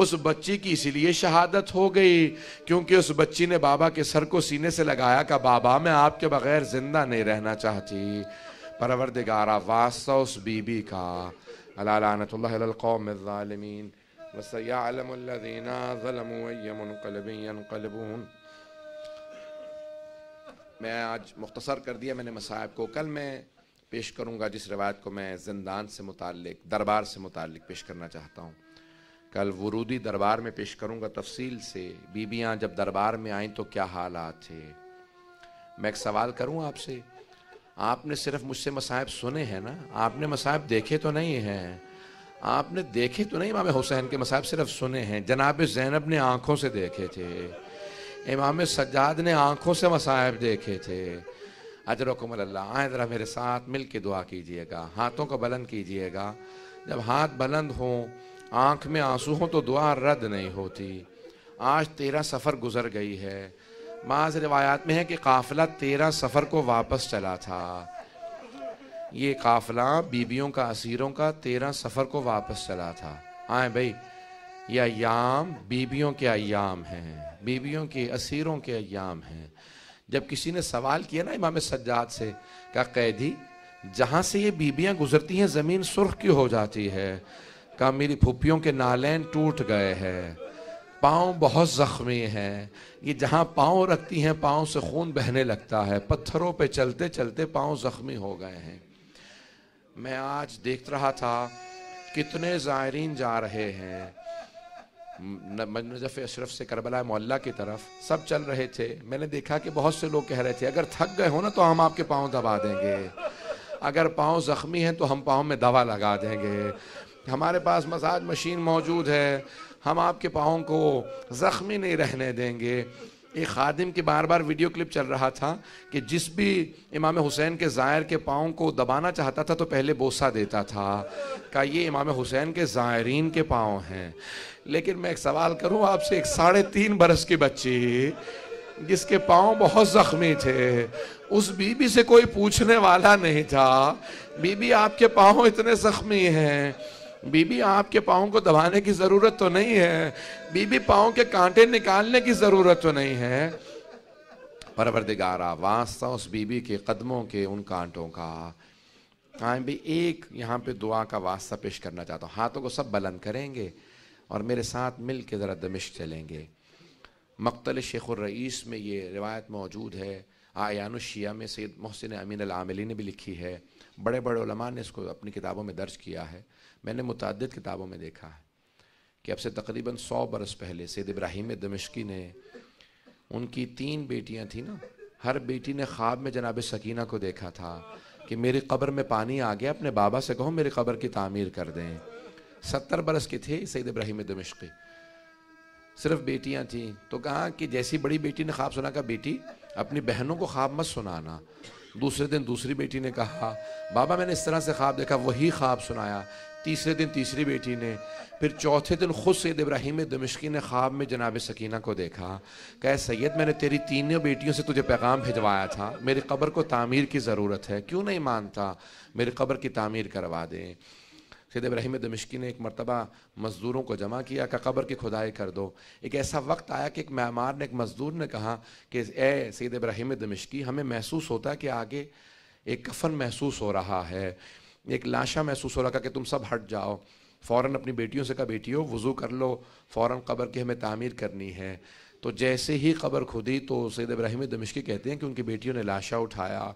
उस बच्ची की इसीलिए शहादत हो गई क्योंकि उस बच्ची ने बाबा के सर को सीने से लगाया का बाबा मैं आपके बगैर जिंदा नहीं रहना चाहती परवरदिगारा वास्ता उस बीबी का على لعنة الله إلى القوم الظالمين وسيعلم الذين ظلموا أي منقلب ينقلبون मैं आज मुख्तसर कर दिया मैंने मसाहब को कल मैं पेश करूंगा जिस रिवायत को मैं जिंदान से मुतक दरबार से मुतक पेश करना चाहता हूँ कल वरूदी दरबार में पेश करूंगा तफसील से बीबियाँ जब दरबार में आईं तो क्या हालात थे मैं एक सवाल करूँ आपसे आपने सिर्फ मुझसे मसाहब सुने हैं ना आपने मसाहब देखे तो नहीं हैं आपने देखे तो नहीं इमाम हुसैन के मसाहब सिर्फ सुने हैं जनाब जैनब ने आँखों से देखे थे इमाम सज्जाद ने आँखों से मसाहब देखे थे अजरकमल्ला आए ज़रा मेरे साथ मिल के दुआ कीजिएगा हाथों को बुलंद कीजिएगा जब हाथ बुलंद हों आँख में आंसू हों तो दुआ रद्द नहीं होती आज तेरा सफ़र गुजर गई है माज रवायात में है कि काफिला तेरह सफ़र को वापस चला था ये काफिला बीबियों का असीरों का तेरह सफ़र को वापस चला था आए भाई ये अयाम बीबियों के अयाम हैं बीबियों के असीरों के अयाम हैं जब किसी ने सवाल किया ना इमाम सज्जाद से का कैदी जहाँ से ये बीबियाँ गुजरती हैं ज़मीन सुर्ख क्यों हो जाती है कहा मेरी फुप्पियों के नालैन टूट गए हैं पाँव बहुत ज़ख्मी हैं ये जहाँ पाँव रखती हैं पाँव से खून बहने लगता है पत्थरों पे चलते चलते पाँव ज़ख्मी हो गए हैं मैं आज देख रहा था कितने ज़ायरीन जा रहे हैं मजफ़ अशरफ से करबला मोल्ला की तरफ सब चल रहे थे मैंने देखा कि बहुत से लोग कह रहे थे अगर थक गए हो ना तो हम आपके पाँव दबा देंगे अगर पाँव ज़ख्मी हैं तो हम पाँव में दवा लगा देंगे हमारे पास मसाज मशीन मौजूद है हम आपके पाओं को ज़ख्मी नहीं रहने देंगे एक खादिम की बार बार वीडियो क्लिप चल रहा था कि जिस भी इमाम हुसैन के ज़ायर के पाँव को दबाना चाहता था तो पहले बोसा देता था का ये इमाम हुसैन के ज़ायरीन के पाँव हैं लेकिन मैं एक सवाल करूँ आपसे एक साढ़े तीन बरस की बच्ची जिसके पाँव बहुत ज़ख्मी थे उस बीबी से कोई पूछने वाला नहीं था बीबी आपके पाँव इतने ज़ख्मी हैं बीबी आपके पाओ को दबाने की जरूरत तो नहीं है बीबी पाओ के कांटे निकालने की जरूरत तो नहीं है परवरदिगारा वास्ता उस बीबी के कदमों के उन कांटों का आए हाँ, भी एक यहाँ पे दुआ का वास्ता पेश करना चाहता हूँ हाथों को सब बुलंद करेंगे और मेरे साथ मिल के ज़रा दमिश चलेंगे मकतल शेख रईस में ये रिवायत मौजूद है आयान शिया में सैद मोहसिन अमीन आमिली ने भी लिखी है बड़े बड़े उलमा ने इसको अपनी किताबों में दर्ज किया है मैंने मुतद किताबों में देखा है कि अब से तकरीबन सौ बरस पहले सैद इब्राहिम दमिश्की ने उनकी तीन बेटियां थी ना हर बेटी ने ख्वाब में जनाब सकीना को देखा था कि मेरी कब्र में पानी आ गया अपने बाबा से कहो मेरी कब्र की तामीर कर दें सत्तर बरस के थे सैद इब्राहिम दमिश्की सिर्फ बेटियां थी तो कहा कि जैसी बड़ी बेटी ने ख्वाब सुना कहा बेटी अपनी बहनों को ख्वाब मत सुनाना दूसरे दिन दूसरी बेटी ने कहा बाबा मैंने इस तरह से ख्वाब देखा वही ख्वाब सुनाया तीसरे दिन तीसरी बेटी ने फिर चौथे दिन खुद सैद इब्राहिम दमिश्की ने ख्वाब में जनाब सकीना को देखा कह सैद मैंने तेरी तीनों बेटियों से तुझे पैगाम भिजवाया था मेरी कब्र को तामीर की ज़रूरत है क्यों नहीं मानता मेरी कब्र की तामीर करवा दें सैद इब्राहिम दमिश्की ने एक मरतबा मज़दूरों को जमा किया का कब्र की खुदाई कर दो एक ऐसा वक्त आया कि एक मैमार ने एक मज़दूर ने कहा कि ए सैद इब्राहिम दमिश्की हमें महसूस होता है कि आगे एक कफन महसूस हो रहा है एक लाशा महसूस हो रहा था कि तुम सब हट जाओ फ़ौर अपनी बेटियों से कहा बेटियों वज़ू कर लो फ़ौर कब्र की हमें तामीर करनी है तो जैसे ही खबर खुदी तो सैद इब्राहिम दमिश्की कहते हैं कि उनकी बेटियों ने लाशा उठाया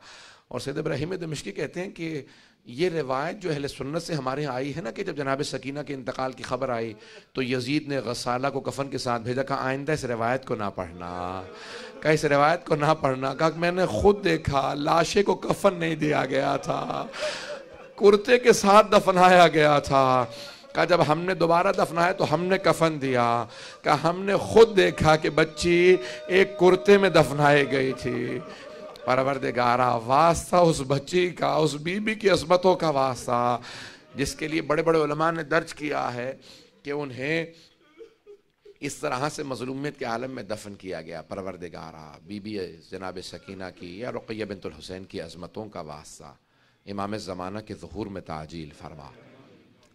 और सैद इब्राहिम दमिश्की कहते हैं कि ये रिवायत जो अहल सुन्नत से हमारे यहाँ आई है ना कि जब जनाब सकीना के इंतकाल की खबर आई तो यजीद ने गसाला को कफन के साथ भेजा कहा आइंदा इस रिवायत को ना पढ़ना कहा इस रिवायत को ना पढ़ना कहा मैंने खुद देखा लाशे को कफन नहीं दिया गया था कुर्ते के साथ दफनाया गया था कहा जब हमने दोबारा दफनाया तो हमने कफन दिया कहा हमने खुद देखा कि बच्ची एक कुर्ते में दफनाई गई थी परवरदिगारा वास्ता उस बच्ची का उस बीबी की असमतों का वास्ता जिसके लिए बड़े बड़े उलमा ने दर्ज किया है कि उन्हें इस तरह से मजलूमियत के आलम में दफन किया गया परवरदिगारा बीबी जनाब सकीना की या रुकैया बिनतुल हुसैन की अजमतों का वास्ता इमाम ज़माना के जहूर में ताजील फरमा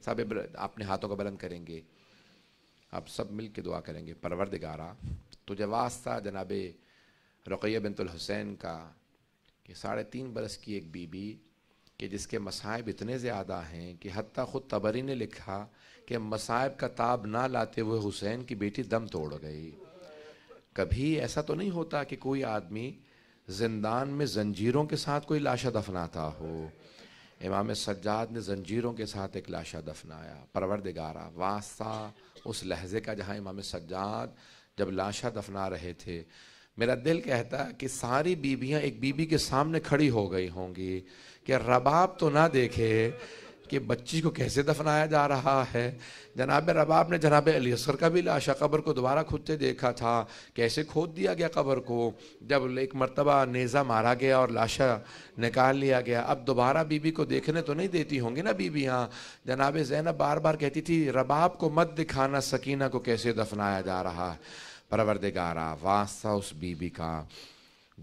सब अपने हाथों को बुलंद करेंगे आप सब मिल के दुआ करेंगे परवरदिगारा तुझे वास्ता जनाब रुकैया बिनतुल हुसैन का कि साढ़े तीन बरस की एक बीबी कि जिसके मसायब इतने ज़्यादा हैं कि हती ख़ुद तबरी ने लिखा कि मसायब का ताब ना लाते हुए हुसैन की बेटी दम तोड़ गई कभी ऐसा तो नहीं होता कि कोई आदमी जिंदान में जंजीरों के साथ कोई लाशा दफनाता हो इमाम सज्जाद ने जंजीरों के साथ एक लाशा दफनाया परवरदिगारा वास्ता उस लहजे का जहाँ इमाम सज्जाद जब लाशा दफना रहे थे मेरा दिल कहता कि सारी बीबियाँ एक बीबी के सामने खड़ी हो गई होंगी कि रबाब तो ना देखे कि बच्ची को कैसे दफनाया जा रहा है जनाब रबाब ने जनाब अली असर का भी लाशा क़बर को दोबारा खुदते देखा था कैसे खोद दिया गया कबर को जब एक मरतबा नेज़ा मारा गया और लाशा निकाल लिया गया अब दोबारा बीबी को देखने तो नहीं देती होंगी ना बीबियाँ जनाब जैनब बार बार कहती थी रबाब को मत दिखाना सकीना को कैसे दफनाया जा रहा है परवरदिगारा वास्ता उस बीबी का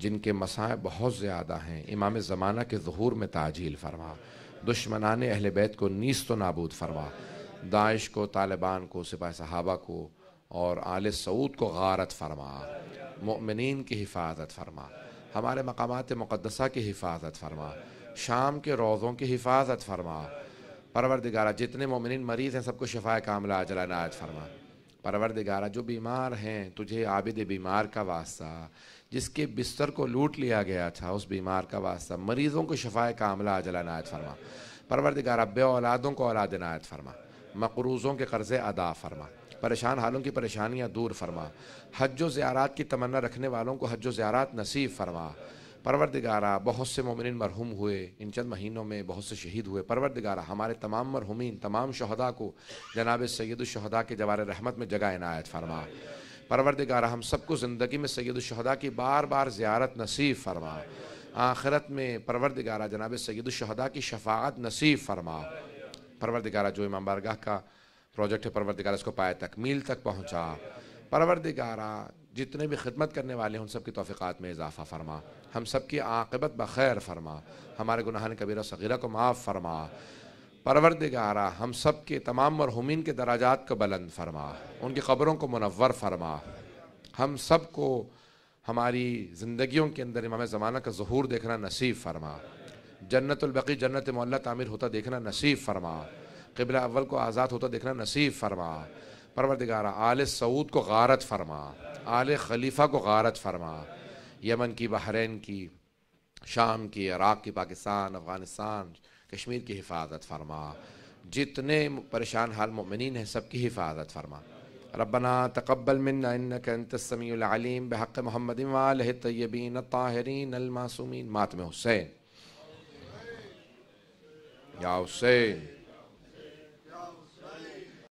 जिनके मसाए बहुत ज़्यादा हैं इमाम ज़माना के जहूर में ताजील फरमा दुश्मनान अहल बैत को नीस तो नाबूद फरमा दाइश को तालिबान को सिपा सहाबा को और आल सऊद को गारत फरमा ममिन की हिफाजत फरमा हमारे मकाम मुक़दसा की हिफाजत फरमा शाम के रोज़ों की हिफाजत फरमा परवरदिगारा जितने ममिन मरीज़ हैं सबको शफा कामला अजला नायत फरमा परवरदिगारा जो बीमार हैं तुझे आबिद बीमार का वास्ता जिसके बिस्तर को लूट लिया गया था उस बीमार का वास्ता मरीज़ों को शफाए का अमला अजला नायत फरमा परवरदिगारा बे औलादों को औलाद नायत फरमा मकरूज़ों के कर्ज़े अदा फरमा परेशान हालों की परेशानियाँ दूर फरमा हज व ज़्यारात की तमन्ना रखने वालों को हज व ज़्यारात नसीब फरमा परवरदिगारा बहुत से ममिन मरहूम हुए इन चंद महीनों में बहुत से शहीद हुए परवरदिगारा हमारे तमाम मरहूमिन तमाम शहदा को जनाब सैदुलशहदा के जवार रहमत में जगह इनायत फरमा परवरदिगारा हम सबको ज़िंदगी में सैदुलशहदा की बार बार ज़्यारत नसीब फरमा आखिरत में परवरदिगारा जनाब सैदुलशहदा की शफात नसीब फरमा परवरदिगारा जो इमाम बारगाह का प्रोजेक्ट है परवरदिगारा इसको पाए तकमील तक पहुँचा परवरदिगारा जितने भी खिदमत करने वाले हैं उन सब की तोफ़ीक़ात में इजाफ़ा फरमा हम सब की आकबत बखैर फरमा हमारे गुनाहान कबीरा सगीरा को माफ़ फरमा परवरदिगारा हम सब के तमाम मरहुमिन के दराजात को बुलंद फरमा उनकी ख़बरों को मुनवर फरमा हम सब को हमारी ज़िंदगियों के अंदर इमाम ज़माना का जहूर देखना नसीब फरमा जन्नतबकी जन्नत मोल्ला तामिर होता देखना नसीब फरमा कबला अव्वल को आज़ाद होता देखना नसीब फरमा परवरदिगार आल सऊद को गारत फरमा आल खलीफा को गारत फरमा यमन की बहरीन की शाम की इराक़ की पाकिस्तान अफ़गानिस्तान कश्मीर की हिफाजत फरमा जितने परेशान हाल ममिन हैं सबकी हिफाजत फरमा रबना तकबल मिनतसमीम बहक़ महमद तयबीन ताहरीन अलमासूमिन मातम हुसैन या हुसैन